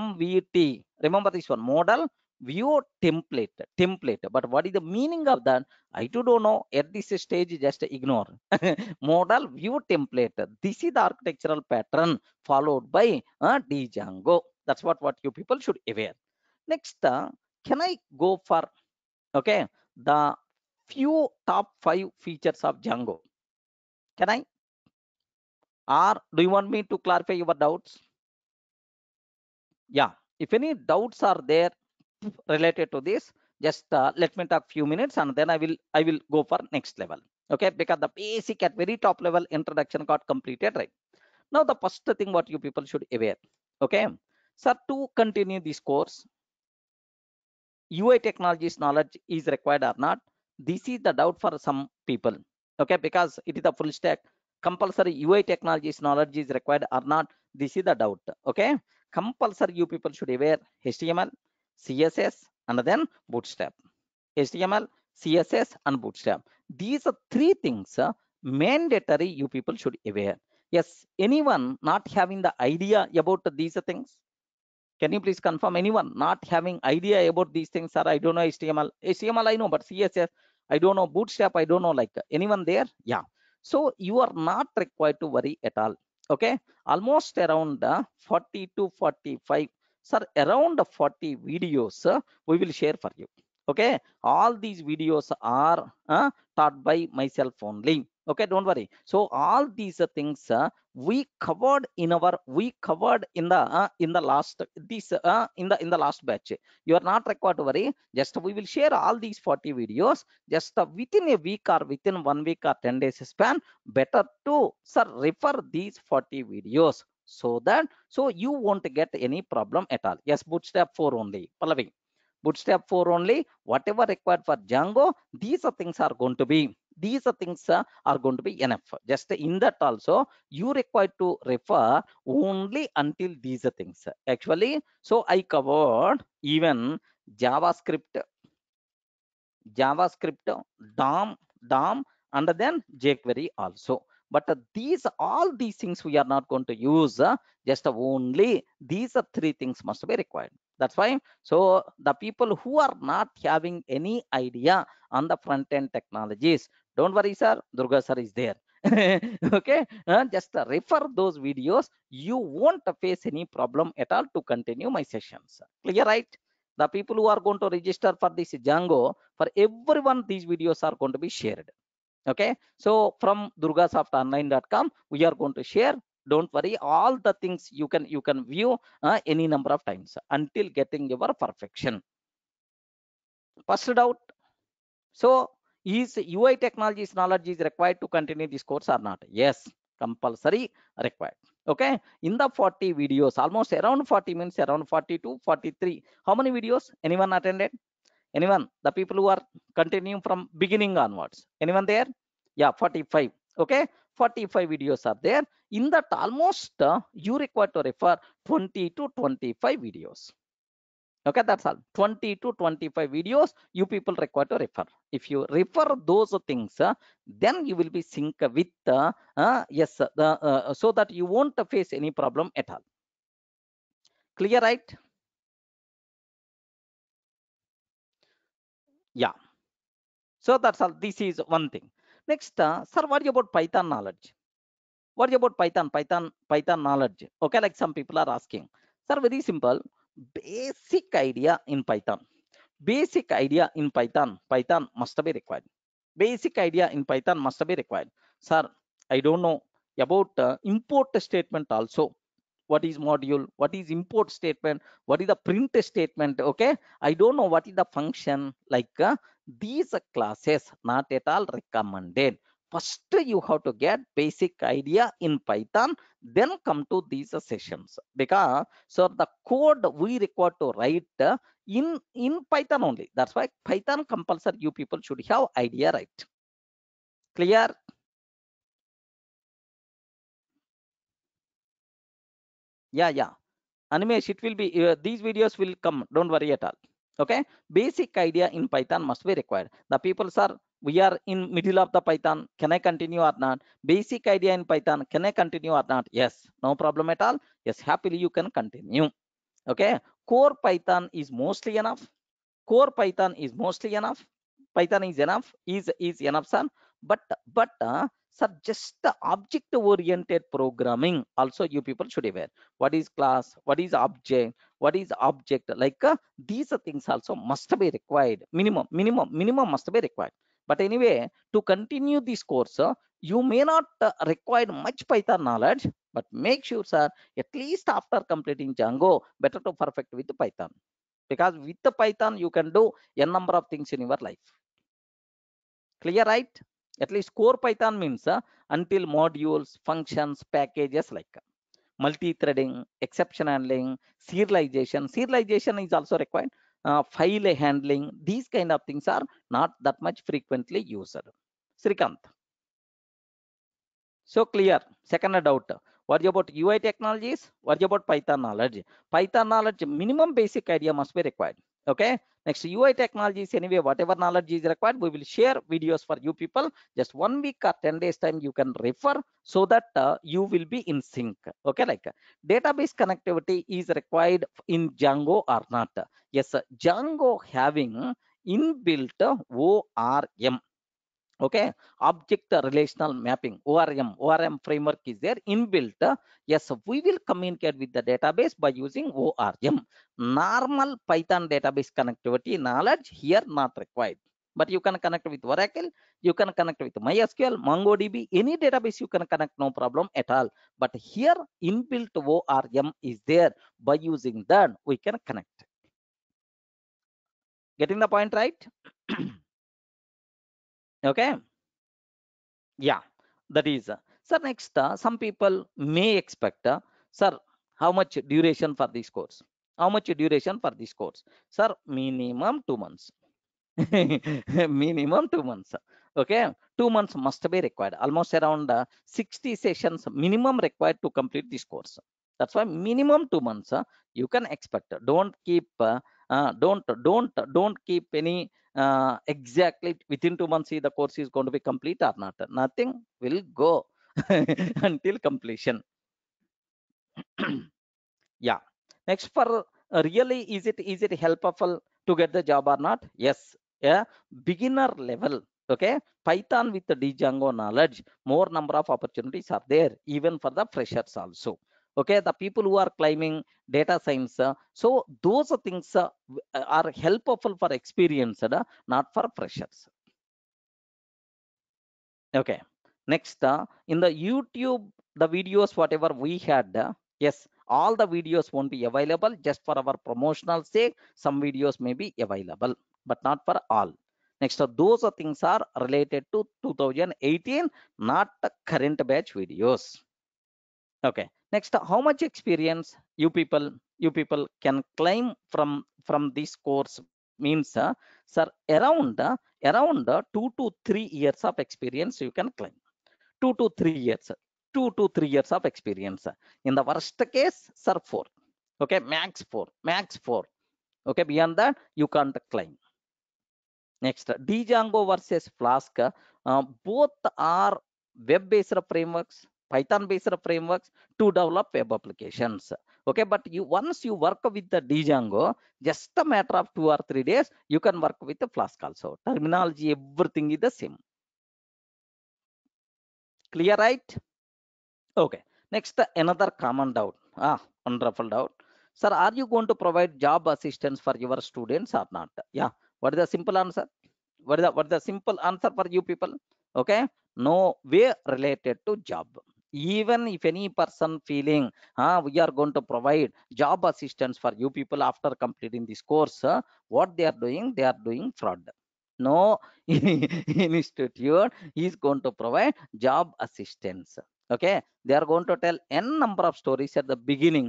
S1: mvt remember this one model view template template but what is the meaning of that i too don't know at this stage just ignore [laughs] model view template this is the architectural pattern followed by uh, django that's what what you people should aware next uh, can i go for okay the few top five features of django can i or do you want me to clarify your doubts yeah if any doubts are there related to this just uh, let me talk few minutes and then i will i will go for next level okay because the basic at very top level introduction got completed right now the first thing what you people should aware okay so to continue this course ui technologies knowledge is required or not this is the doubt for some people okay because it is a full stack compulsory ui technologies knowledge is required or not this is the doubt okay compulsory you people should aware html css and then bootstrap html css and bootstrap these are three things uh, mandatory you people should aware yes anyone not having the idea about these things can you please confirm anyone not having idea about these things Sir, i don't know html html i know but css i don't know bootstrap i don't know like anyone there yeah so you are not required to worry at all okay almost around uh, 40 to 45 sir around 40 videos uh, we will share for you okay all these videos are uh, taught by myself only okay don't worry so all these things uh, we covered in our we covered in the uh, in the last this uh, in the in the last batch you are not required to worry just we will share all these 40 videos just uh, within a week or within one week or 10 days span better to sir refer these 40 videos so that so you won't get any problem at all yes bootstrap 4 only pallavi bootstrap 4 only whatever required for django these are things are going to be these are things are going to be enough just in that also you required to refer only until these things actually so i covered even javascript javascript dom dom and then jquery also but uh, these all these things we are not going to use uh, just only these are three things must be required that's why so the people who are not having any idea on the front end technologies don't worry sir durga sir is there [laughs] okay and uh, just refer those videos you won't face any problem at all to continue my sessions clear right the people who are going to register for this django for everyone these videos are going to be shared okay so from durgasoftonline.com we are going to share don't worry all the things you can you can view uh, any number of times until getting your perfection first out. so is ui technologies knowledge is required to continue this course or not yes compulsory required okay in the 40 videos almost around 40 minutes around 42 43 how many videos anyone attended anyone the people who are continuing from beginning onwards anyone there yeah 45 okay 45 videos are there in that almost uh, you require to refer 20 to 25 videos okay that's all 20 to 25 videos you people require to refer if you refer those things uh, then you will be sync with uh, uh, yes uh, uh so that you won't face any problem at all clear right yeah so that's all this is one thing next uh, sir what about python knowledge what about python python python knowledge okay like some people are asking sir very simple basic idea in python basic idea in python python must be required basic idea in python must be required sir i don't know about uh, import statement also what is module what is import statement what is the print statement okay i don't know what is the function like uh, these classes not at all recommended first you have to get basic idea in python then come to these sessions because so the code we require to write uh, in in python only that's why python compulsory you people should have idea right clear yeah yeah animesh it will be uh, these videos will come don't worry at all okay basic idea in python must be required the peoples are we are in middle of the python can i continue or not basic idea in python can i continue or not yes no problem at all yes happily you can continue okay core python is mostly enough core python is mostly enough python is enough is is enough Sir, but but uh, sir just the object oriented programming also you people should be aware what is class what is object what is object like uh, these things also must be required minimum minimum minimum must be required but anyway to continue this course uh, you may not uh, require much python knowledge but make sure sir at least after completing django better to perfect with python because with the python you can do a number of things in your life clear right at least core python means uh, until modules functions packages like uh, multi-threading exception handling serialization serialization is also required uh, file handling these kind of things are not that much frequently used srikant so clear second doubt what about ui technologies what about python knowledge python knowledge minimum basic idea must be required okay next ui technologies anyway whatever knowledge is required we will share videos for you people just one week or 10 days time you can refer so that uh, you will be in sync okay like uh, database connectivity is required in django or not yes uh, django having inbuilt orm okay object relational mapping orm orm framework is there inbuilt yes we will communicate with the database by using orm normal python database connectivity knowledge here not required but you can connect with oracle you can connect with mysql mongodb any database you can connect no problem at all but here inbuilt orm is there by using that we can connect getting the point right [clears throat] okay yeah that is uh, sir next uh, some people may expect uh, sir how much duration for this course how much duration for this course sir minimum two months [laughs] minimum two months okay two months must be required almost around uh, 60 sessions minimum required to complete this course that's why minimum two months uh, you can expect don't keep uh, uh don't don't don't keep any uh, exactly within two months the course is going to be complete or not nothing will go [laughs] until completion [clears throat] yeah next for uh, really is it is it helpful to get the job or not yes yeah beginner level okay python with the django knowledge more number of opportunities are there even for the freshers also okay the people who are climbing data science uh, so those things uh, uh, are helpful for experienced not for freshers okay next in the youtube the videos whatever we had yes all the videos won't be available just for our promotional sake some videos may be available but not for all next those things are related to 2018 not current batch videos okay next how much experience you people you people can claim from from this course means uh, sir around uh, around uh, 2 to 3 years of experience you can claim 2 to 3 years 2 to 3 years of experience in the worst case sir 4 okay max 4 max 4 okay beyond that you can't claim next django versus flask uh, both are web-based frameworks Python based frameworks to develop web applications. Okay, but you once you work with the Django, just a matter of two or three days, you can work with the Flask also. Terminology, everything is the same. Clear, right? Okay. Next, another common doubt. Ah, wonderful doubt. Sir, are you going to provide job assistance for your students or not? Yeah. What is the simple answer? What is the what is the simple answer for you people? Okay. No way related to job even if any person feeling uh, we are going to provide job assistance for you people after completing this course uh, what they are doing they are doing fraud no [laughs] institute is going to provide job assistance okay they are going to tell n number of stories at the beginning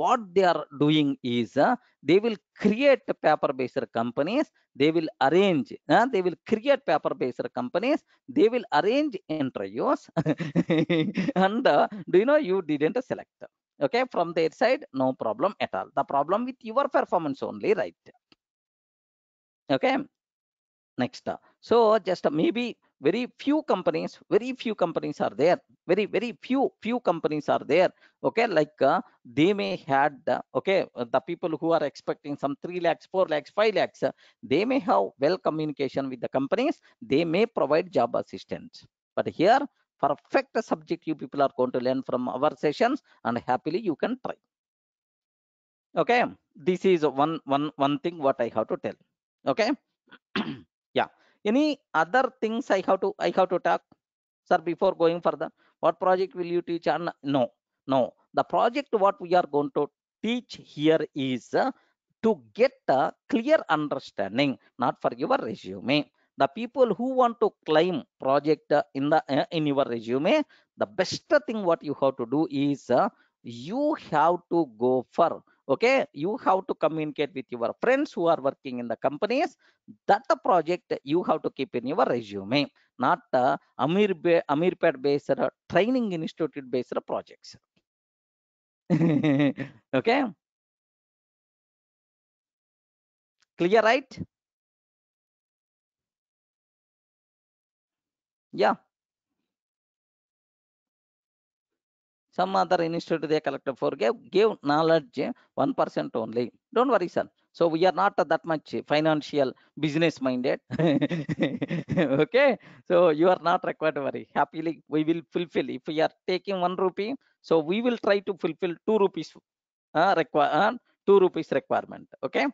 S1: what they are doing is uh, they will create paper based companies they will arrange uh, they will create paper based companies they will arrange interviews [laughs] and uh, do you know you didn't select okay from their side no problem at all the problem with your performance only right okay next so just maybe very few companies very few companies are there very very few few companies are there okay like uh, they may had uh, okay uh, the people who are expecting some 3 lakhs 4 lakhs 5 lakhs uh, they may have well communication with the companies they may provide job assistance but here perfect subject you people are going to learn from our sessions and happily you can try okay this is one one one thing what i have to tell okay [clears throat] yeah any other things i have to i have to talk sir before going further what project will you teach and no no the project what we are going to teach here is uh, to get a clear understanding not for your resume the people who want to claim project uh, in the uh, in your resume the best thing what you have to do is you have to go for okay you have to communicate with your friends who are working in the companies that the project you have to keep in your resume not the amir amirpad based uh, training institute based projects
S2: [laughs] okay clear right
S1: yeah some other institute they collected for gave give knowledge eh, one percent only don't worry sir so we are not that much financial business minded [laughs] okay so you are not required to worry happily we will fulfill if we are taking one rupee so we will try to fulfill two rupees uh, require uh, two rupees requirement okay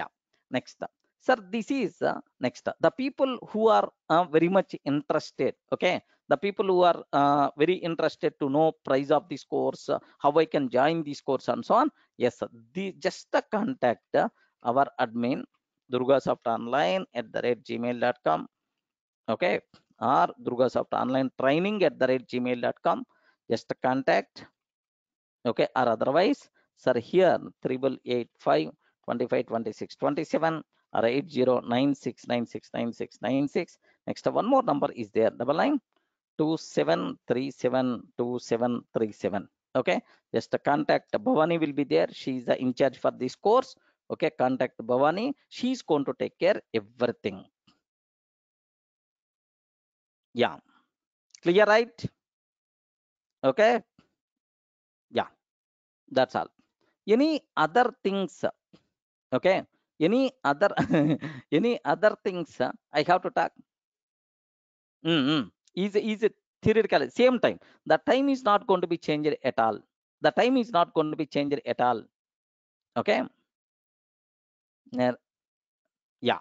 S1: yeah next sir this is uh, next the people who are uh, very much interested okay the people who are uh, very interested to know price of this course uh, how i can join this course and so on yes the just contact uh, our admin durgasoft online at the rate gmail.com okay or durgasoft online training at the rate gmail.com just contact okay or otherwise sir here eight five 25 26 27 or 8096969696 next one more number is there Double line. 27372737 okay just contact bhavani will be there she is the in charge for this course okay contact bhavani she is going to take care everything yeah clear right okay yeah that's all any other things okay any other [laughs] any other things i have to talk mm -hmm is is theoretical same time the time is not going to be changed at all the time is not going to be changed at all okay yeah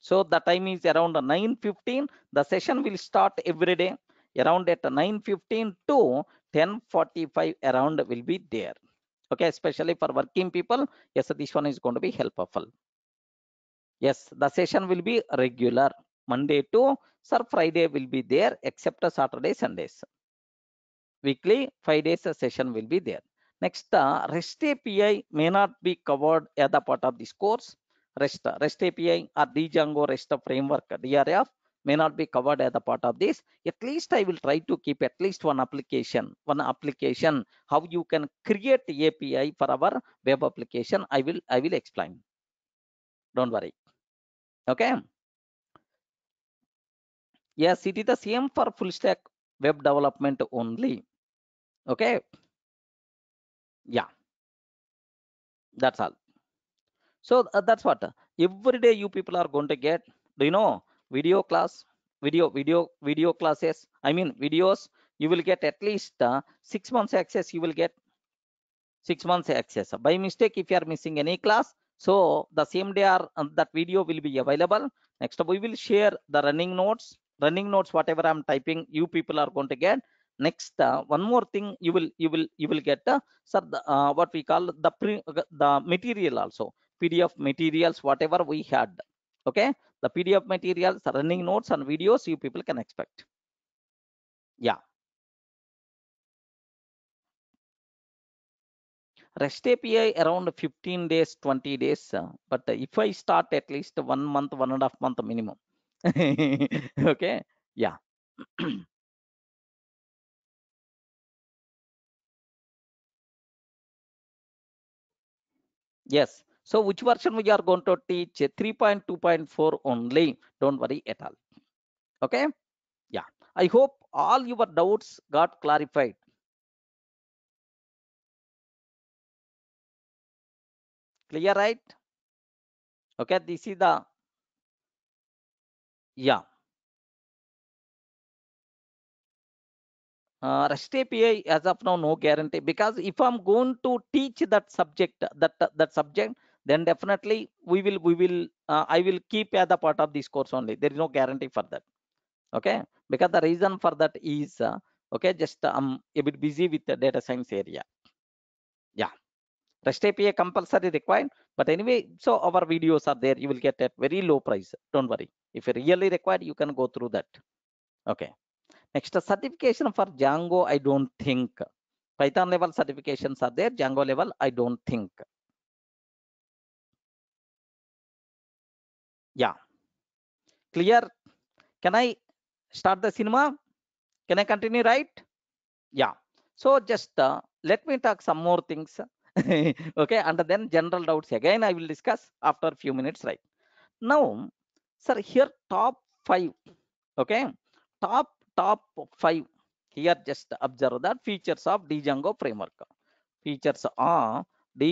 S1: so the time is around 9:15 the session will start every day around at 9:15 to 10:45 around will be there okay especially for working people yes this one is going to be helpful yes the session will be regular Monday to sir Friday will be there except Saturday, Sundays. Weekly five days session will be there. Next, REST API may not be covered as the part of this course. REST, REST API or Django REST framework DRF may not be covered as a part of this at least i will try to keep at least one application one application how you can create api for our web application i will i will explain don't worry okay yes it is the same for full stack web development only okay yeah that's all so uh, that's what uh, every day you people are going to get do you know video class video video video classes i mean videos you will get at least uh, six months access you will get six months access by mistake if you are missing any class so the same day are, uh, that video will be available next we will share the running notes running notes whatever i'm typing you people are going to get next uh, one more thing you will you will you will get uh, sir, uh, what we call the pre, uh, the material also pdf materials whatever we had okay the pdf materials running notes and videos you people can expect yeah REST API around 15 days, 20 days. Uh, but if I start at least one month, one and a half month minimum, [laughs] okay yeah [clears throat] yes so which version we are going to teach 3.2.4 only don't worry at all okay yeah i hope all your doubts got clarified
S2: clear right okay this is the yeah.
S1: Uh, REST API as of now no guarantee because if I'm going to teach that subject that that subject then definitely we will we will uh, I will keep as a part of this course only there is no guarantee for that okay because the reason for that is uh, okay just I'm um, a bit busy with the data science area yeah REST API compulsory required but anyway so our videos are there you will get at very low price don't worry if really required you can go through that okay next certification for django i don't think python level certifications are there django level i don't think yeah clear can i start the cinema can i continue right yeah so just uh, let me talk some more things [laughs] okay and then general doubts again i will discuss after a few minutes right now sir here top five okay top top five here just observe that features of django framework features are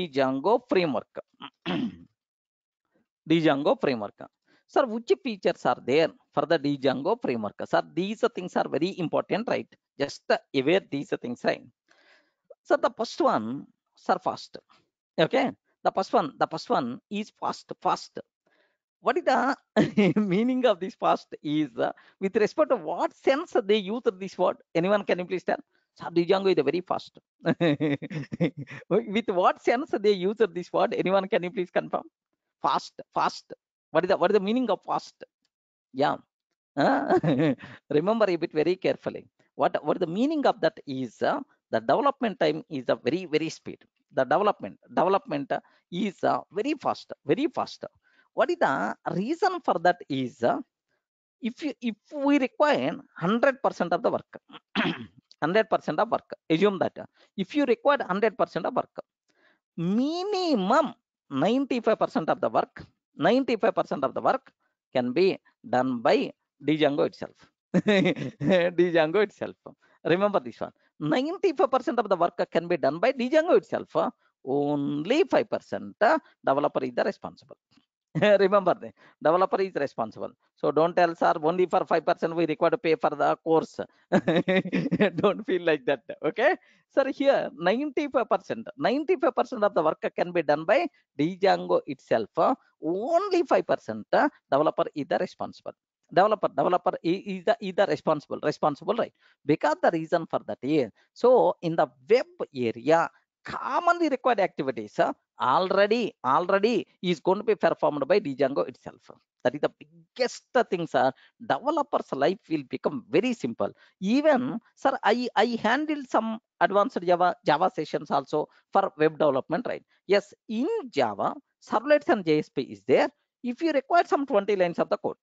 S1: django framework [clears throat] django framework sir which features are there for the django framework sir these things are very important right just aware these things right sir the first one sir fast okay the first one the first one is fast fast what is the [laughs] meaning of this fast is uh, with respect to what sense they use this word anyone can you please tell Sadhujango is very fast [laughs] with what sense they use this word anyone can you please confirm fast fast what is the what is the meaning of fast yeah uh, [laughs] remember bit very carefully what what is the meaning of that is uh, the development time is a very very speed the development development is uh, very fast very fast what is the reason for that is if you if we require 100 percent of the work 100 [clears throat] percent of work assume that if you require 100 percent of work minimum 95 percent of the work 95 percent of the work can be done by django itself [laughs] django itself remember this one 95 percent of the work can be done by django itself only 5 percent developer is the responsible [laughs] remember the developer is responsible so don't tell sir only for five percent we require to pay for the course [laughs] don't feel like that okay sir here 95 percent 95 percent of the work can be done by django itself only five percent developer is the responsible developer developer is the is the responsible responsible right because the reason for that is so in the web area commonly required activities already already is going to be performed by django itself that is the biggest things are developers life will become very simple even sir i i handled some advanced java java sessions also for web development right yes in java servlets and jsp is there if you require some 20 lines of the code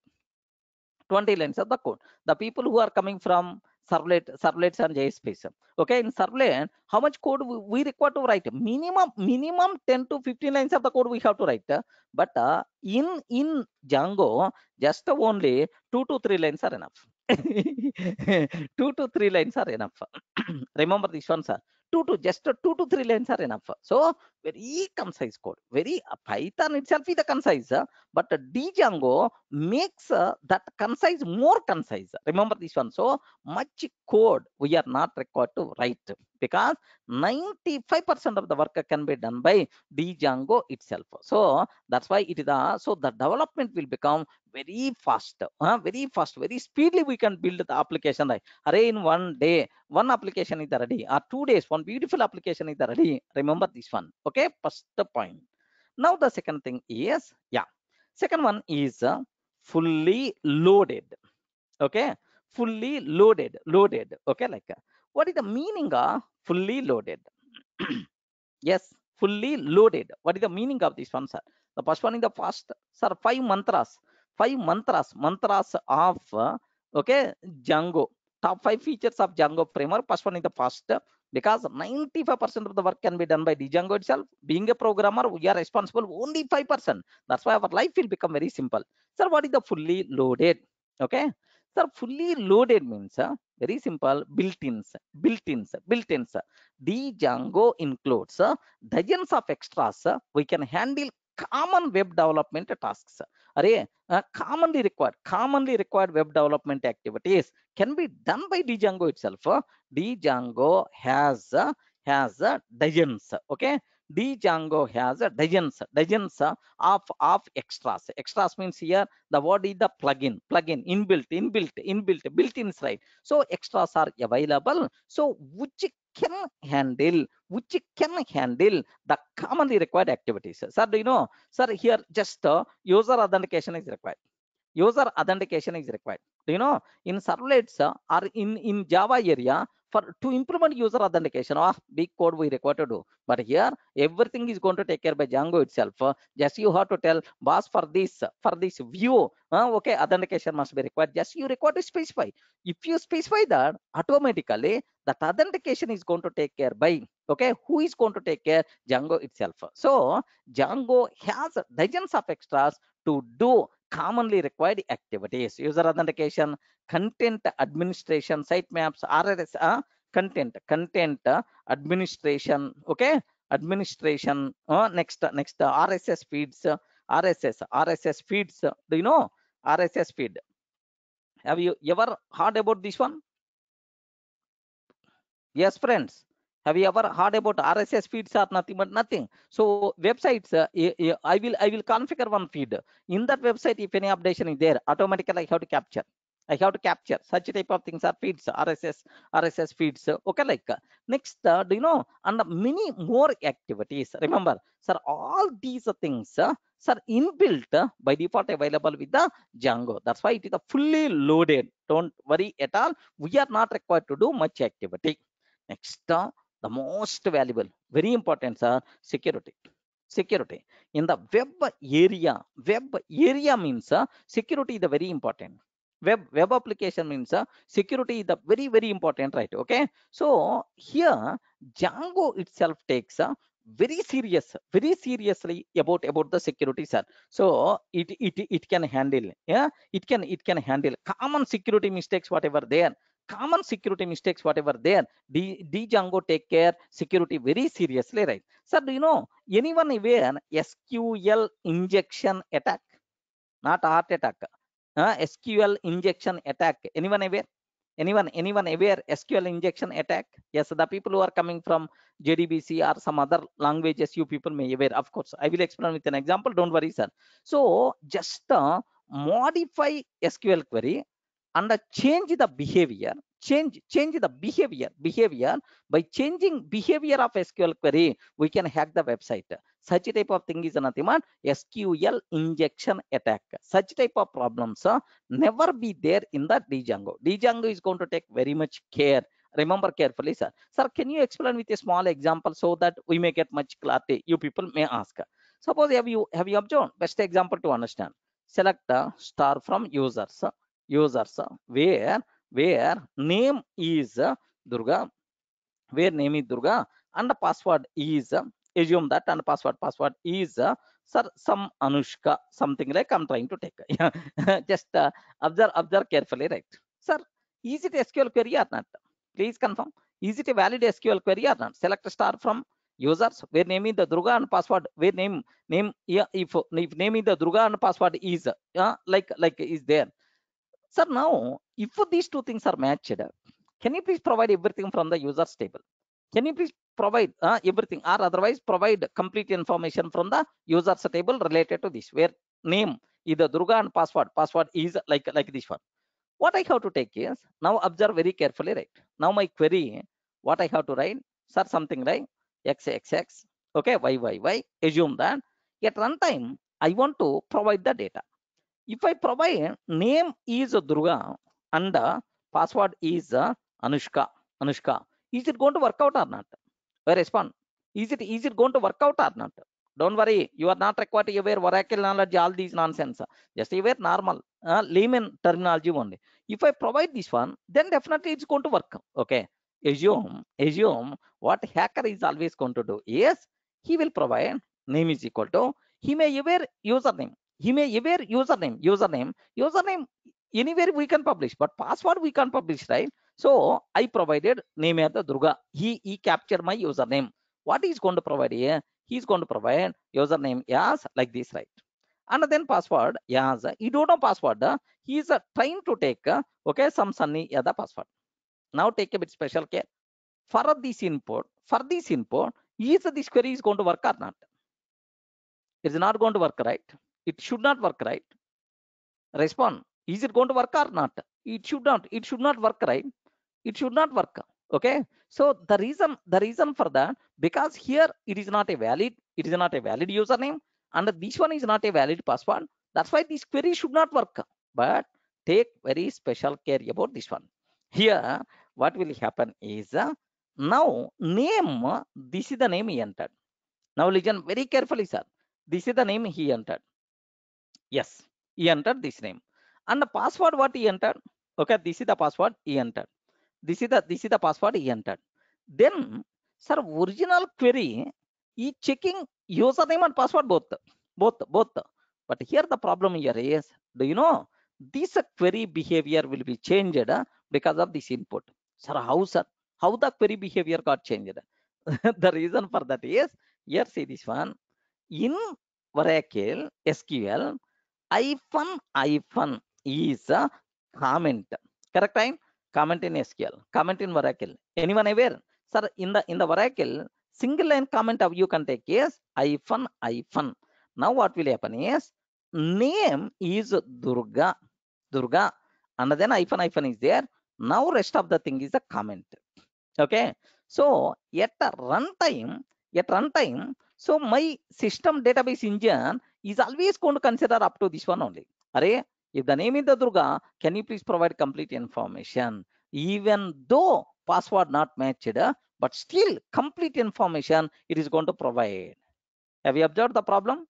S1: 20 lines of the code the people who are coming from servlet servlets and JSPs. Okay, in servlet, how much code we require to write? Minimum minimum 10 to 15 lines of the code we have to write. But uh, in in Django, just only two to three lines are enough. [laughs] two to three lines are enough. [clears throat] Remember this one, sir. Two to just two to three lines are enough. So very concise code very uh, python itself is a concise uh, but uh, django makes uh, that concise more concise remember this one so much code we are not required to write because 95 percent of the work can be done by django itself so that's why it is so the development will become very fast uh, very fast very speedily we can build the application Like, in one day one application is ready or two days one beautiful application is ready remember this one okay okay first point now the second thing is yeah second one is uh, fully loaded okay fully loaded loaded okay like uh, what is the meaning of fully loaded [clears throat] yes fully loaded what is the meaning of this one sir the first one is the first sir five mantras five mantras mantras of uh, okay django top five features of django framework first one is the first because 95% of the work can be done by Django itself. Being a programmer, we are responsible only 5%. That's why our life will become very simple. Sir, what is the fully loaded? Okay. Sir, fully loaded means uh, very simple built-ins, built-ins, built-ins. Django includes uh, dozens of extras. Uh, we can handle common web development tasks are uh, commonly required commonly required web development activities can be done by django itself uh, django has uh, has uh, dozens okay Django has a dozens, dozens of, of extras. Extras means here the word is the plugin, plugin, inbuilt, inbuilt, inbuilt, built-ins, right? So extras are available. So which can handle which can handle the commonly required activities sir do you know sir here just uh, user authentication is required user authentication is required do you know in servlets uh, or in in java area for to implement user authentication of ah, big code we require to do but here everything is going to take care by django itself uh, just you have to tell boss for this for this view uh, okay authentication must be required just you require to specify if you specify that automatically that authentication is going to take care by okay who is going to take care django itself so django has dozens of extras to do commonly required activities. User authentication, content administration, sitemaps, RRS, uh, content, content uh, administration, okay, administration, uh, next, next uh, RSS feeds, uh, RSS, RSS feeds, uh, do you know RSS feed? Have you ever heard about this one? Yes, friends have you ever heard about rss feeds or nothing but nothing so websites uh, i will i will configure one feed in that website if any updation is there automatically i have to capture i have to capture such type of things are feeds rss rss feeds okay like uh, next uh, do you know and many more activities remember sir all these things uh, sir inbuilt uh, by default available with the django that's why it is fully loaded don't worry at all we are not required to do much activity next uh, the most valuable very important sir, security security in the web area web area means uh, security is very important web web application means uh, security is the very very important right okay so here django itself takes uh, very serious very seriously about about the security sir so it it it can handle yeah it can it can handle common security mistakes whatever there common security mistakes whatever there D, django take care security very seriously right sir do you know anyone aware sql injection attack not heart attack uh, sql injection attack anyone aware anyone anyone aware sql injection attack yes the people who are coming from jdbc or some other languages you people may aware of course i will explain with an example don't worry sir so just uh, modify sql query and change the behavior change change the behavior behavior by changing behavior of sql query we can hack the website such type of thing is nothing but sql injection attack such type of problems uh, never be there in the django django is going to take very much care remember carefully sir sir can you explain with a small example so that we may get much clarity you people may ask suppose have you have you observed best example to understand select uh, star from users uh, users where where name is Durga where name is Durga and the password is assume that and password password is sir some Anushka something like I'm trying to take [laughs] just uh, observe observe carefully right sir is it SQL query or not please confirm is it a valid SQL query or not select star from users where name is the Durga and password where name name yeah if if name is the Durga and password is yeah uh, like like is there Sir, now if these two things are matched, can you please provide everything from the users table? Can you please provide uh, everything or otherwise provide complete information from the users table related to this where name either Durga and password. Password is like, like this one. What I have to take is now observe very carefully, right? Now my query, what I have to write, sir, something like x, x, x, okay, y, y, y, assume that at runtime, I want to provide the data if i provide name is durga and the password is anushka anushka is it going to work out or not I respond is it is it going to work out or not don't worry you are not required to aware oracle knowledge all these nonsense just aware normal uh, layman terminology only if i provide this one then definitely it's going to work okay assume assume what hacker is always going to do is he will provide name is equal to he may aware username he may where username username username anywhere we can publish but password we can not publish right so i provided name at the Druga. he he captured my username what he's going to provide here he's going to provide username yes like this right and then password yes He don't know password he is uh, trying to take uh, okay some sunny other password now take a bit special care for this input for this input is this query is going to work or not it's not going to work right it should not work right respond is it going to work or not it should not it should not work right it should not work okay so the reason the reason for that because here it is not a valid it is not a valid username and this one is not a valid password that's why this query should not work but take very special care about this one here what will happen is uh, now name this is the name he entered now listen very carefully sir this is the name he entered yes he entered this name and the password what he entered okay this is the password he entered this is the this is the password he entered then sir original query he checking username and password both both both but here the problem here is do you know this query behavior will be changed uh, because of this input sir how sir how the query behavior got changed [laughs] the reason for that is here see this one in Oracle SQL hyphen hyphen is a comment correct time? comment in sql comment in oracle anyone aware sir in the in the oracle single line comment of you can take is hyphen hyphen now what will happen is name is durga durga and then hyphen hyphen is there now rest of the thing is a comment okay so at runtime at runtime so my system database engine is always going to consider up to this one only. Array, if the name is the Durga, can you please provide complete information? Even though password not matched, but still complete information it is going to provide. Have you observed the problem?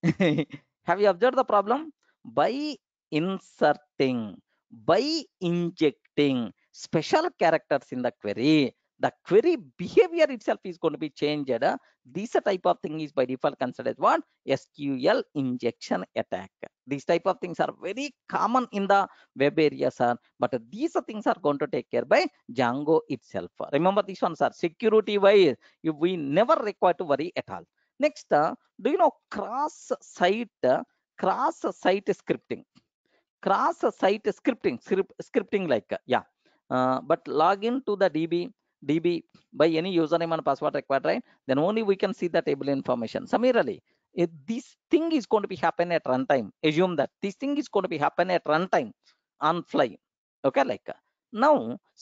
S1: [laughs] Have you observed the problem? By inserting, by injecting special characters in the query, the query behavior itself is going to be changed uh, this type of thing is by default considered as what sql injection attack these type of things are very common in the web area sir but these things are going to take care by django itself remember these ones are security wise we never require to worry at all next uh, do you know cross site uh, cross site scripting cross site scripting script, scripting like yeah uh, but log into the db db by any username and password required right then only we can see the table information summarily if this thing is going to be happen at runtime assume that this thing is going to be happen at runtime on fly okay like now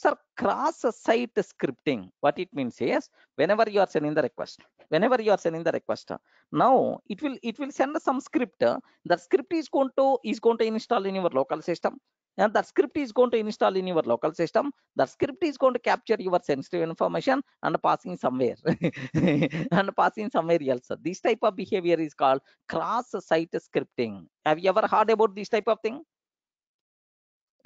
S1: sir cross site scripting what it means is whenever you are sending the request whenever you are sending the request now it will it will send some script the script is going to is going to install in your local system and that script is going to install in your local system that script is going to capture your sensitive information and passing somewhere [laughs] and passing somewhere else this type of behavior is called cross site scripting have you ever heard about this type of thing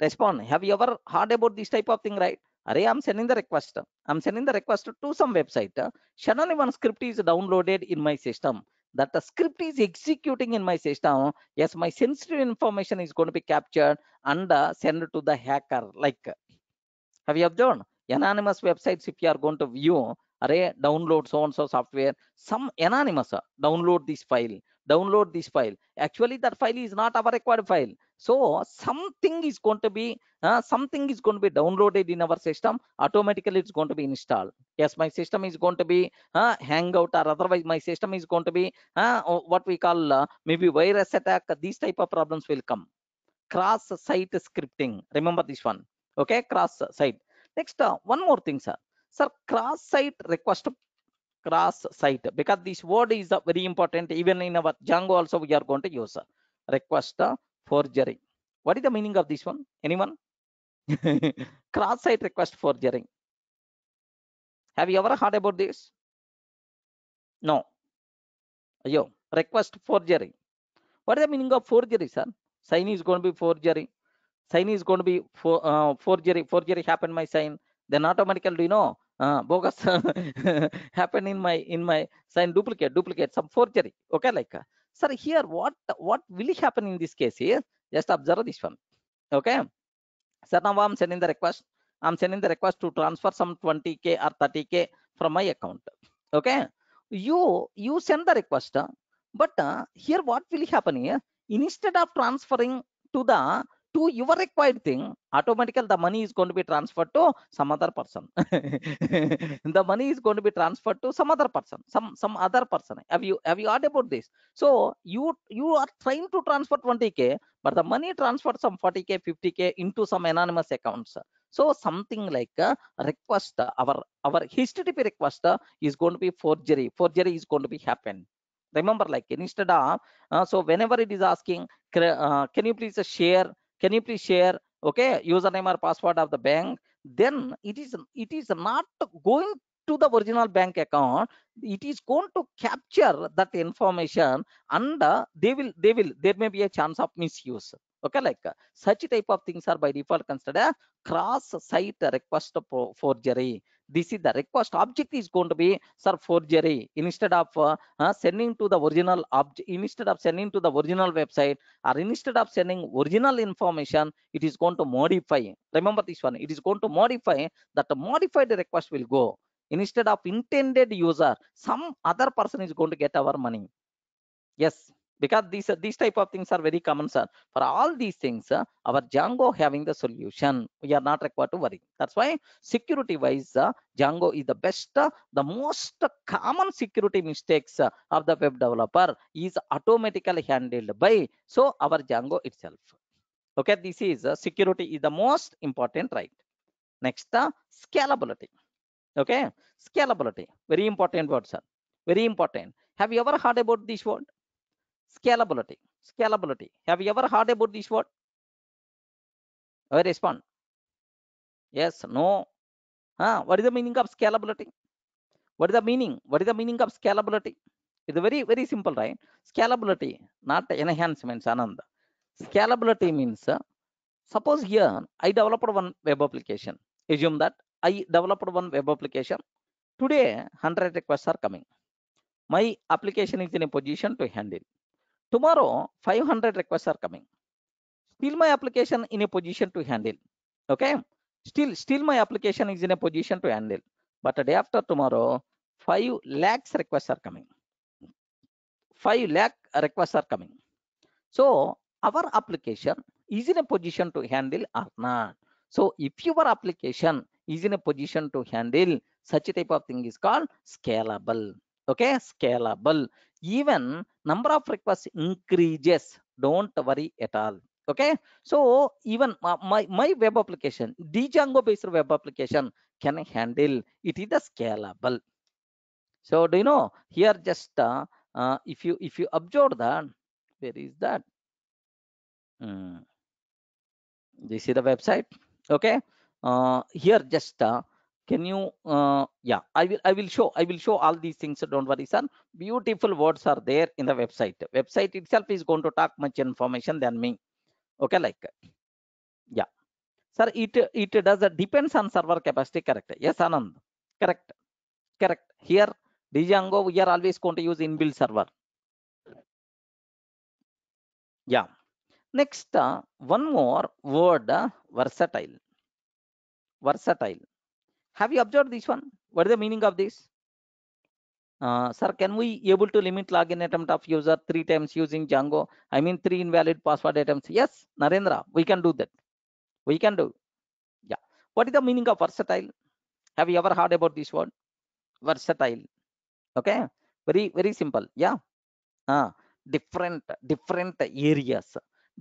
S1: respond have you ever heard about this type of thing right Array, I'm sending the request. I'm sending the request to some website. Suddenly, one script is downloaded in my system that the script is executing in my system yes my sensitive information is going to be captured and uh, sent to the hacker like have you observed anonymous websites if you are going to view array download so and so software some anonymous uh, download this file download this file actually that file is not our required file so something is going to be uh, something is going to be downloaded in our system automatically it's going to be installed yes my system is going to be uh, hangout or otherwise my system is going to be uh, what we call uh, maybe virus attack these type of problems will come cross site scripting remember this one okay cross site next uh, one more thing sir sir cross site request cross site because this word is uh, very important even in our django also we are going to use uh, request forgery. What is the meaning of this one? Anyone? [laughs] Cross-site request forgery. Have you ever heard about this? No. Yo, request forgery. What is the meaning of forgery, sir? Sign is going to be forgery. Sign is going to be for, uh, forgery. Forgery happened my sign. Then automatically, you know, uh, bogus [laughs] happened in my in my sign duplicate duplicate some forgery okay like uh, sir here what what will happen in this case here? just observe this one okay sir now i'm sending the request i'm sending the request to transfer some 20k or 30k from my account okay you you send the request but uh, here what will happen here instead of transferring to the to your required thing automatically the money is going to be transferred to some other person [laughs] the money is going to be transferred to some other person some some other person have you have you heard about this so you you are trying to transfer 20k but the money transferred some 40k 50k into some anonymous accounts so something like a request our our http request is going to be forgery forgery is going to be happen remember like instead of uh, so whenever it is asking uh, can you please share can you please share okay username or password of the bank then it is it is not going to the original bank account it is going to capture that information and uh, they will they will there may be a chance of misuse okay like uh, such type of things are by default considered cross site request forgery this is the request object is going to be sir forgery instead of uh, uh sending to the original object instead of sending to the original website or instead of sending original information it is going to modify remember this one it is going to modify that modified request will go instead of intended user some other person is going to get our money yes because these these type of things are very common sir for all these things uh, our django having the solution we are not required to worry that's why security wise uh, django is the best uh, the most common security mistakes of the web developer is automatically handled by so our django itself okay this is uh, security is the most important right next uh, scalability okay scalability very important word sir very important have you ever heard about this word Scalability. Scalability. Have you ever heard about this word? I respond. Yes, no. Huh? What is the meaning of scalability? What is the meaning? What is the meaning of scalability? It's very, very simple, right? Scalability, not enhancements, Ananda. Scalability means, uh, suppose here I developed one web application. Assume that I developed one web application. Today, 100 requests are coming. My application is in a position to handle. Tomorrow, 500 requests are coming. Still my application in a position to handle. Okay. Still, still my application is in a position to handle. But a day after tomorrow, 5 lakhs requests are coming. 5 lakh requests are coming. So our application is in a position to handle or not. So if your application is in a position to handle such a type of thing is called scalable okay scalable even number of requests increases don't worry at all okay so even my my web application django based web application can handle it is a scalable so do you know here just uh, uh, if you if you observe that where is that mm. this is the website okay uh, here just uh, can you uh, yeah i will i will show i will show all these things don't worry sir beautiful words are there in the website website itself is going to talk much information than me okay like yeah sir it it does depends on server capacity correct yes anand correct correct here django we are always going to use inbuilt server yeah next uh, one more word uh, versatile versatile have you observed this one what is the meaning of this uh, sir can we able to limit login attempt of user three times using django i mean three invalid password attempts yes narendra we can do that we can do yeah what is the meaning of versatile have you ever heard about this word versatile okay very very simple yeah ah different different areas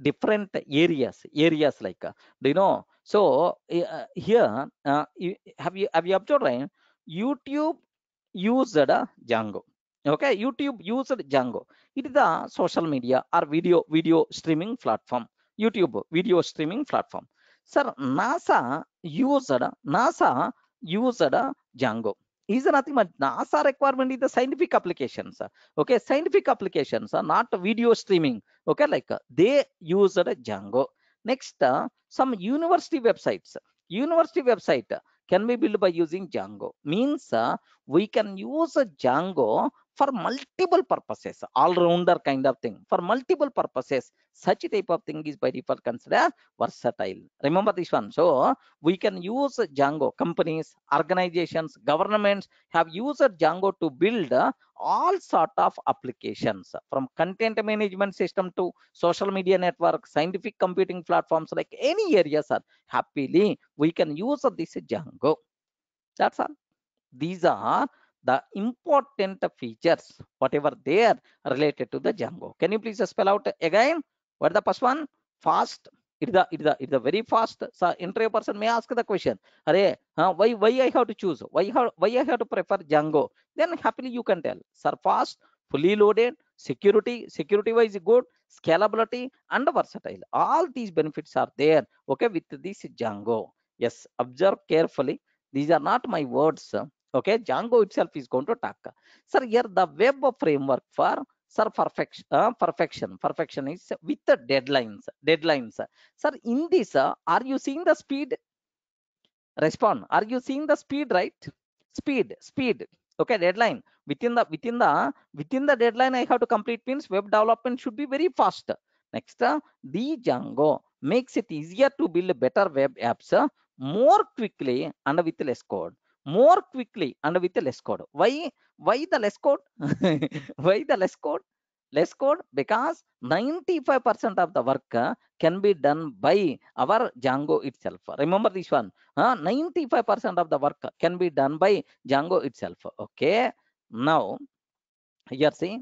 S1: different areas areas like uh, do you know so eh, uh, here uh, you, have you have you observed right? youtube used django okay youtube used django it is the social media or video video streaming platform youtube video streaming platform sir nasa used nasa used django is are nothing but NASA requirement is the scientific applications. Okay, scientific applications, not video streaming. Okay, like they use Django. Next, some university websites. University website can be built by using Django. Means we can use Django for multiple purposes all-rounder kind of thing for multiple purposes such type of thing is by default considered versatile remember this one so we can use django companies organizations governments have used django to build all sort of applications from content management system to social media network scientific computing platforms like any area sir happily we can use this django that's all these are the important features, whatever they are related to the Django. Can you please spell out again? What the first one? Fast. It is the it is the it is the very fast. So interview person may ask the question. Array, why why I have to choose? Why how why I have to prefer Django? Then happily you can tell. Sir, fast, fully loaded, security, security wise good, scalability and versatile. All these benefits are there. Okay, with this Django. Yes, observe carefully. These are not my words okay django itself is going to talk sir here the web framework for sir perfection uh, perfection perfection is with the deadlines deadlines sir in this uh, are you seeing the speed respond are you seeing the speed right speed speed okay deadline within the within the within the deadline i have to complete means web development should be very fast next uh, the django makes it easier to build better web apps uh, more quickly and with less code more quickly and with the less code why why the less code [laughs] why the less code less code because 95 percent of the work can be done by our django itself remember this one 95 percent of the work can be done by django itself okay now are see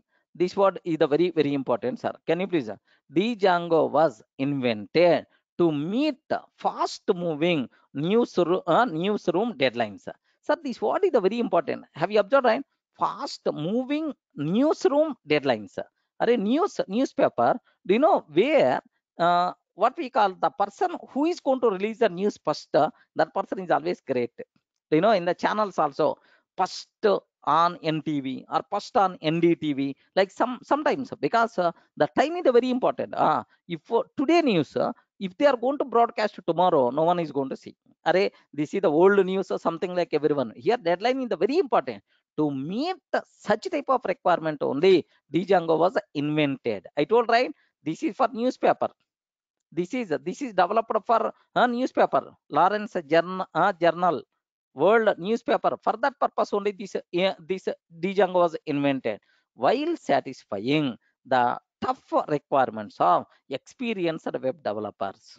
S1: this word is the very very important sir can you please the django was invented to meet fast moving newsroom uh, newsroom deadlines Sir, this what is the very important. Have you observed, right? Fast moving newsroom deadlines. Sir. Are news newspaper. Do you know where uh, what we call the person who is going to release the news first? Uh, that person is always great. Do you know in the channels also first on NTV or first on NDTV. Like some sometimes because uh, the time is very important. Ah, uh, if today news uh, if they are going to broadcast tomorrow no one is going to see Array, this is the old news or something like everyone here deadline is the very important to meet such type of requirement only django was invented i told right this is for newspaper this is this is developed for a newspaper lawrence journal, uh, journal world newspaper for that purpose only this uh, this django was invented while satisfying the tough requirements of experienced web developers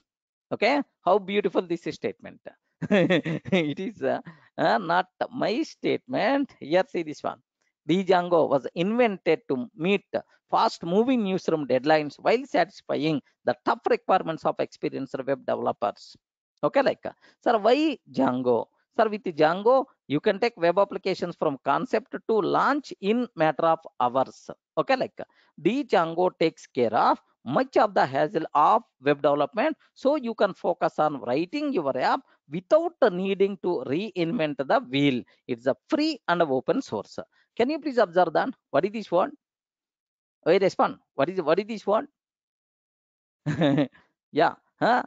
S1: okay how beautiful this statement [laughs] it is uh, uh, not my statement here see this one django was invented to meet fast moving newsroom deadlines while satisfying the tough requirements of experienced web developers okay like sir why django Sir, with Django, you can take web applications from concept to launch in matter of hours. Okay, like the Django takes care of much of the hassle of web development. So you can focus on writing your app without needing to reinvent the wheel. It's a free and open source. Can you please observe that? What is this one? Hey, respond. What is what is this one? [laughs] yeah. Huh?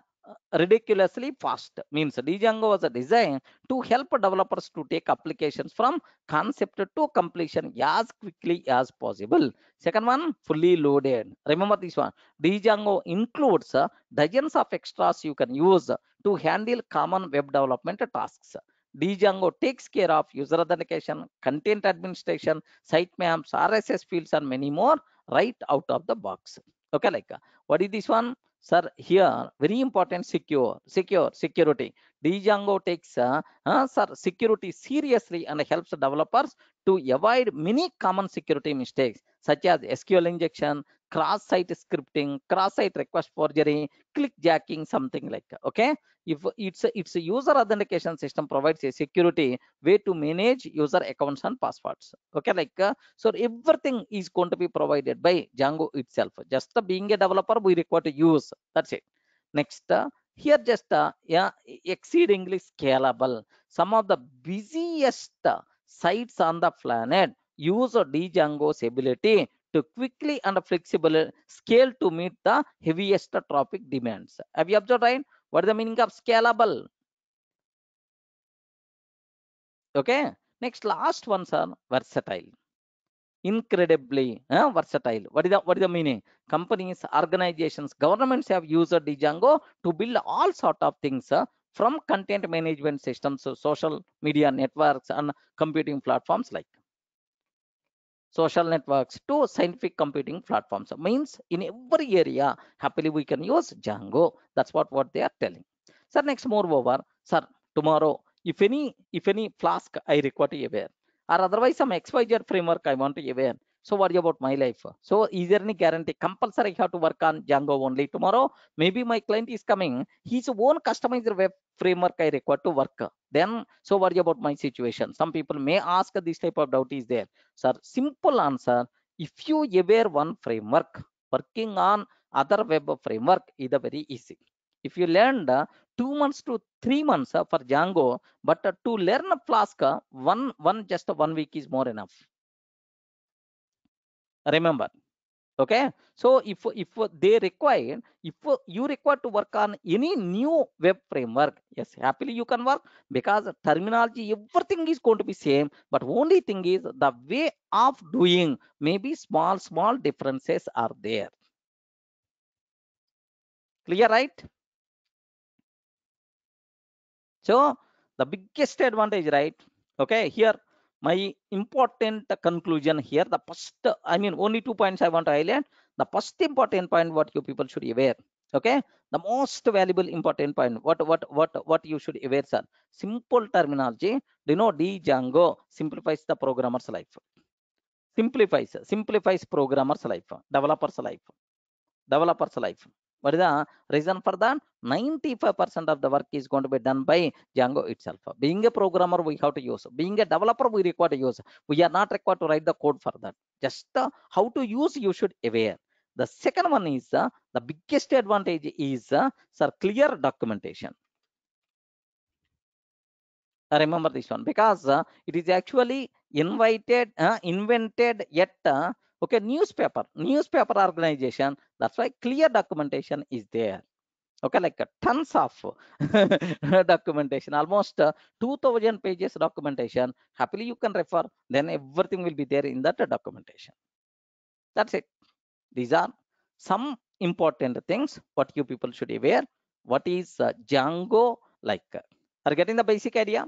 S1: ridiculously fast means django was designed to help developers to take applications from concept to completion as quickly as possible second one fully loaded remember this one django includes uh, dozens of extras you can use to handle common web development tasks Django takes care of user authentication, content administration, sitemaps, RSS fields, and many more right out of the box. Okay, like uh, what is this one? sir here very important secure secure security django takes uh, uh, sir security seriously and helps developers to avoid many common security mistakes such as sql injection cross-site scripting, cross-site request forgery, clickjacking, something like that. Okay. If it's a, it's a user authentication system provides a security way to manage user accounts and passwords. Okay, like uh, so everything is going to be provided by Django itself. Just uh, being a developer, we require to use. That's it. Next, uh, here just uh, yeah, exceedingly scalable. Some of the busiest sites on the planet use Django's ability to quickly and flexible scale to meet the heaviest traffic demands. Have you observed, right? What is the meaning of scalable? Okay. Next, last ones are versatile. Incredibly uh, versatile. What is the what is the meaning? Companies, organizations, governments have used Django to build all sort of things uh, from content management systems, so social media networks, and computing platforms like social networks to scientific computing platforms. Means in every area, happily we can use Django. That's what, what they are telling. Sir, next moreover, sir, tomorrow, if any, if any flask I require to aware, or otherwise some XYZ framework I want to aware, so worry about my life so is there any guarantee compulsory i have to work on django only tomorrow maybe my client is coming his own customized web framework i require to work then so worry about my situation some people may ask this type of doubt is there sir simple answer if you aware one framework working on other web framework is very easy if you learned two months to three months for django but to learn flask one one just one week is more enough remember okay so if if they require if you require to work on any new web framework yes happily you can work because terminology everything is going to be same but only thing is the way of doing maybe small small differences are there clear right so the biggest advantage right okay here my important conclusion here the first i mean only two points i want to highlight the first important point what you people should aware okay the most valuable important point what what what what you should aware sir simple terminology you know django simplifies the programmer's life simplifies simplifies programmer's life developer's life developer's life but the reason for that 95 percent of the work is going to be done by django itself being a programmer we have to use being a developer we require to use we are not required to write the code for that just uh, how to use you should aware the second one is uh, the biggest advantage is uh, sir clear documentation I remember this one because uh, it is actually invited uh, invented yet okay newspaper newspaper organization that's why clear documentation is there okay like tons of [laughs] documentation almost 2000 pages documentation happily you can refer then everything will be there in that documentation that's it these are some important things what you people should aware what is django like are getting the basic idea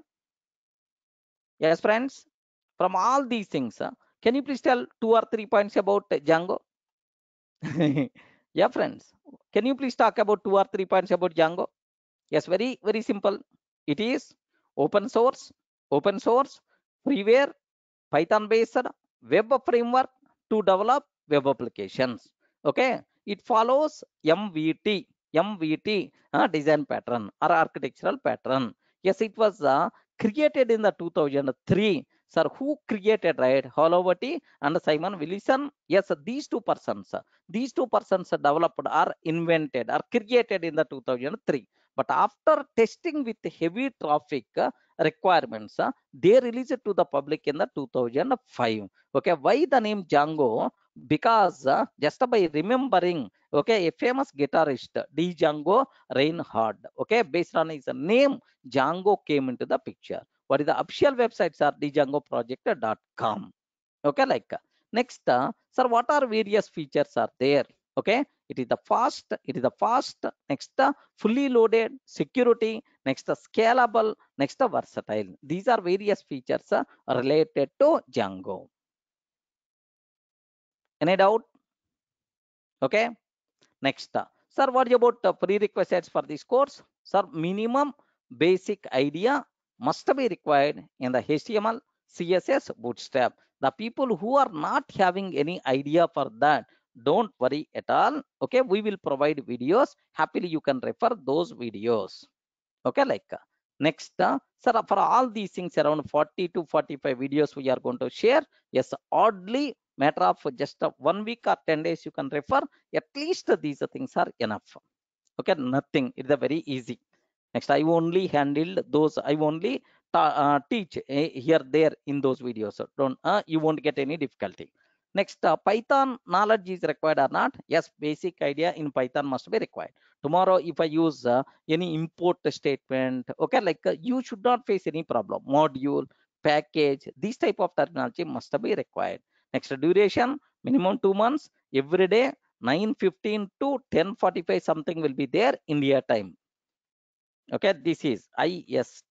S1: yes friends from all these things can you please tell two or three points about Django? [laughs] yeah, friends. Can you please talk about two or three points about Django? Yes, very, very simple. It is open source, open source, freeware, Python based web framework to develop web applications. Okay, it follows MVT, MVT uh, design pattern or architectural pattern. Yes, it was uh, created in the 2003 sir who created right Holovati and Simon Wilson yes these two persons these two persons developed or invented or created in the 2003 but after testing with heavy traffic uh, requirements uh, they released it to the public in the 2005 okay why the name Django because uh, just by remembering okay a famous guitarist d django reinhardt okay based on his name django came into the picture what is the official websites are djangoproject.com okay like next uh, sir what are various features are there okay it is the fast it is the fast next the fully loaded security next the scalable next the versatile these are various features uh, related to django any doubt okay next uh, sir what about the uh, prerequisites for this course sir minimum basic idea must be required in the HTML, CSS, Bootstrap. The people who are not having any idea for that, don't worry at all. Okay, we will provide videos. Happily, you can refer those videos. Okay, like next uh, sir for all these things around 40 to 45 videos we are going to share yes oddly matter of just one week or 10 days you can refer at least these things are enough okay nothing it's a very easy next i only handled those i only uh, teach uh, here there in those videos so don't uh, you won't get any difficulty next uh, python knowledge is required or not yes basic idea in python must be required tomorrow if i use uh, any import statement okay like uh, you should not face any problem module package this type of terminology must be required next duration minimum two months every day 9 15 to 10 45 something will be there india time okay this is ist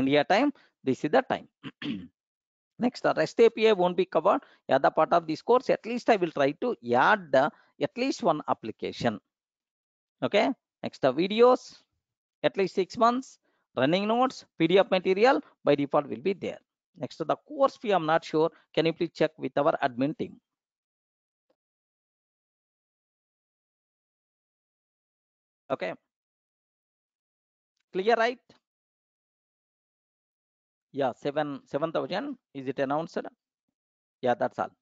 S1: india time this is the time [clears throat] next rest api won't be covered the other part of this course at least i will try to add the uh, at least one application okay next the videos at least six months running notes pdf material by default will be there next to the course fee i'm not sure can you please check with our admin
S2: team okay clear right
S1: yeah 7 7000 is it announced yeah that's all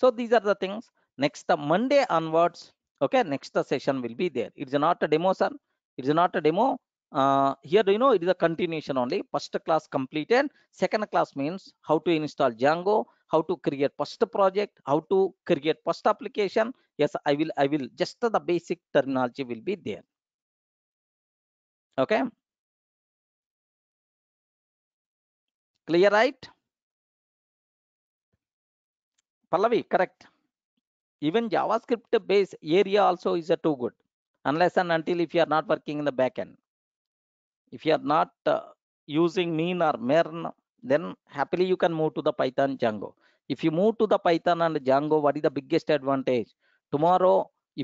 S1: so these are the things next the monday onwards okay next the session will be there it's not a demo sir it's not a demo uh, here you know it is a continuation only first class completed second class means how to install django how to create first project how to create first application yes i will i will just the basic terminology will be
S2: there okay
S1: clear right pallavi correct even javascript based area also is a too good unless and until if you are not working in the backend if you are not uh, using mean or mern then happily you can move to the python django if you move to the python and django what is the biggest advantage tomorrow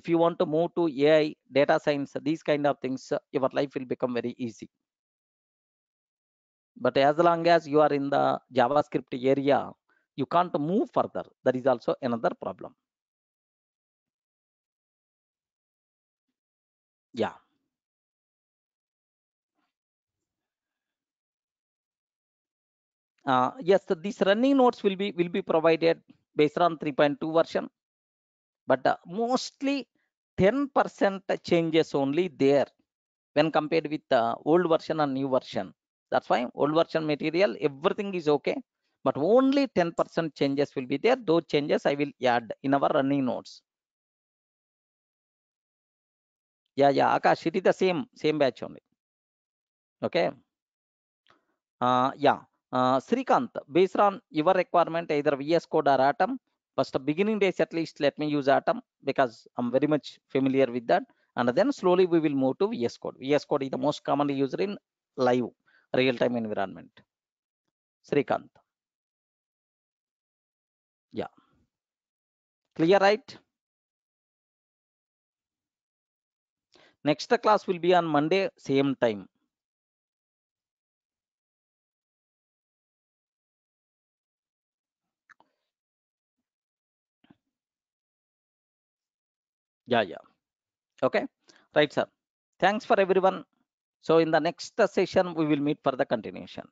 S1: if you want to move to ai data science these kind of things uh, your life will become very easy but as long as you are in the javascript area you can't move further that is also
S2: another problem yeah
S1: uh, yes so these running notes will be will be provided based on 3.2 version but uh, mostly 10% changes only there when compared with the uh, old version and new version that's why old version material everything is okay but only 10% changes will be there those changes i will add in our running notes yeah yeah akash it is the same same batch only okay uh yeah uh srikant based on your requirement either vs code or atom first beginning days at least let me use atom because i'm very much familiar with that and then slowly we will move to vs code vs code is the most commonly used in live real-time environment. Srikanth.
S2: Yeah. Clear, right? Next the class will be on Monday, same time.
S1: Yeah, yeah. Okay. Right, sir. Thanks for everyone. So in the next session, we will meet for the continuation.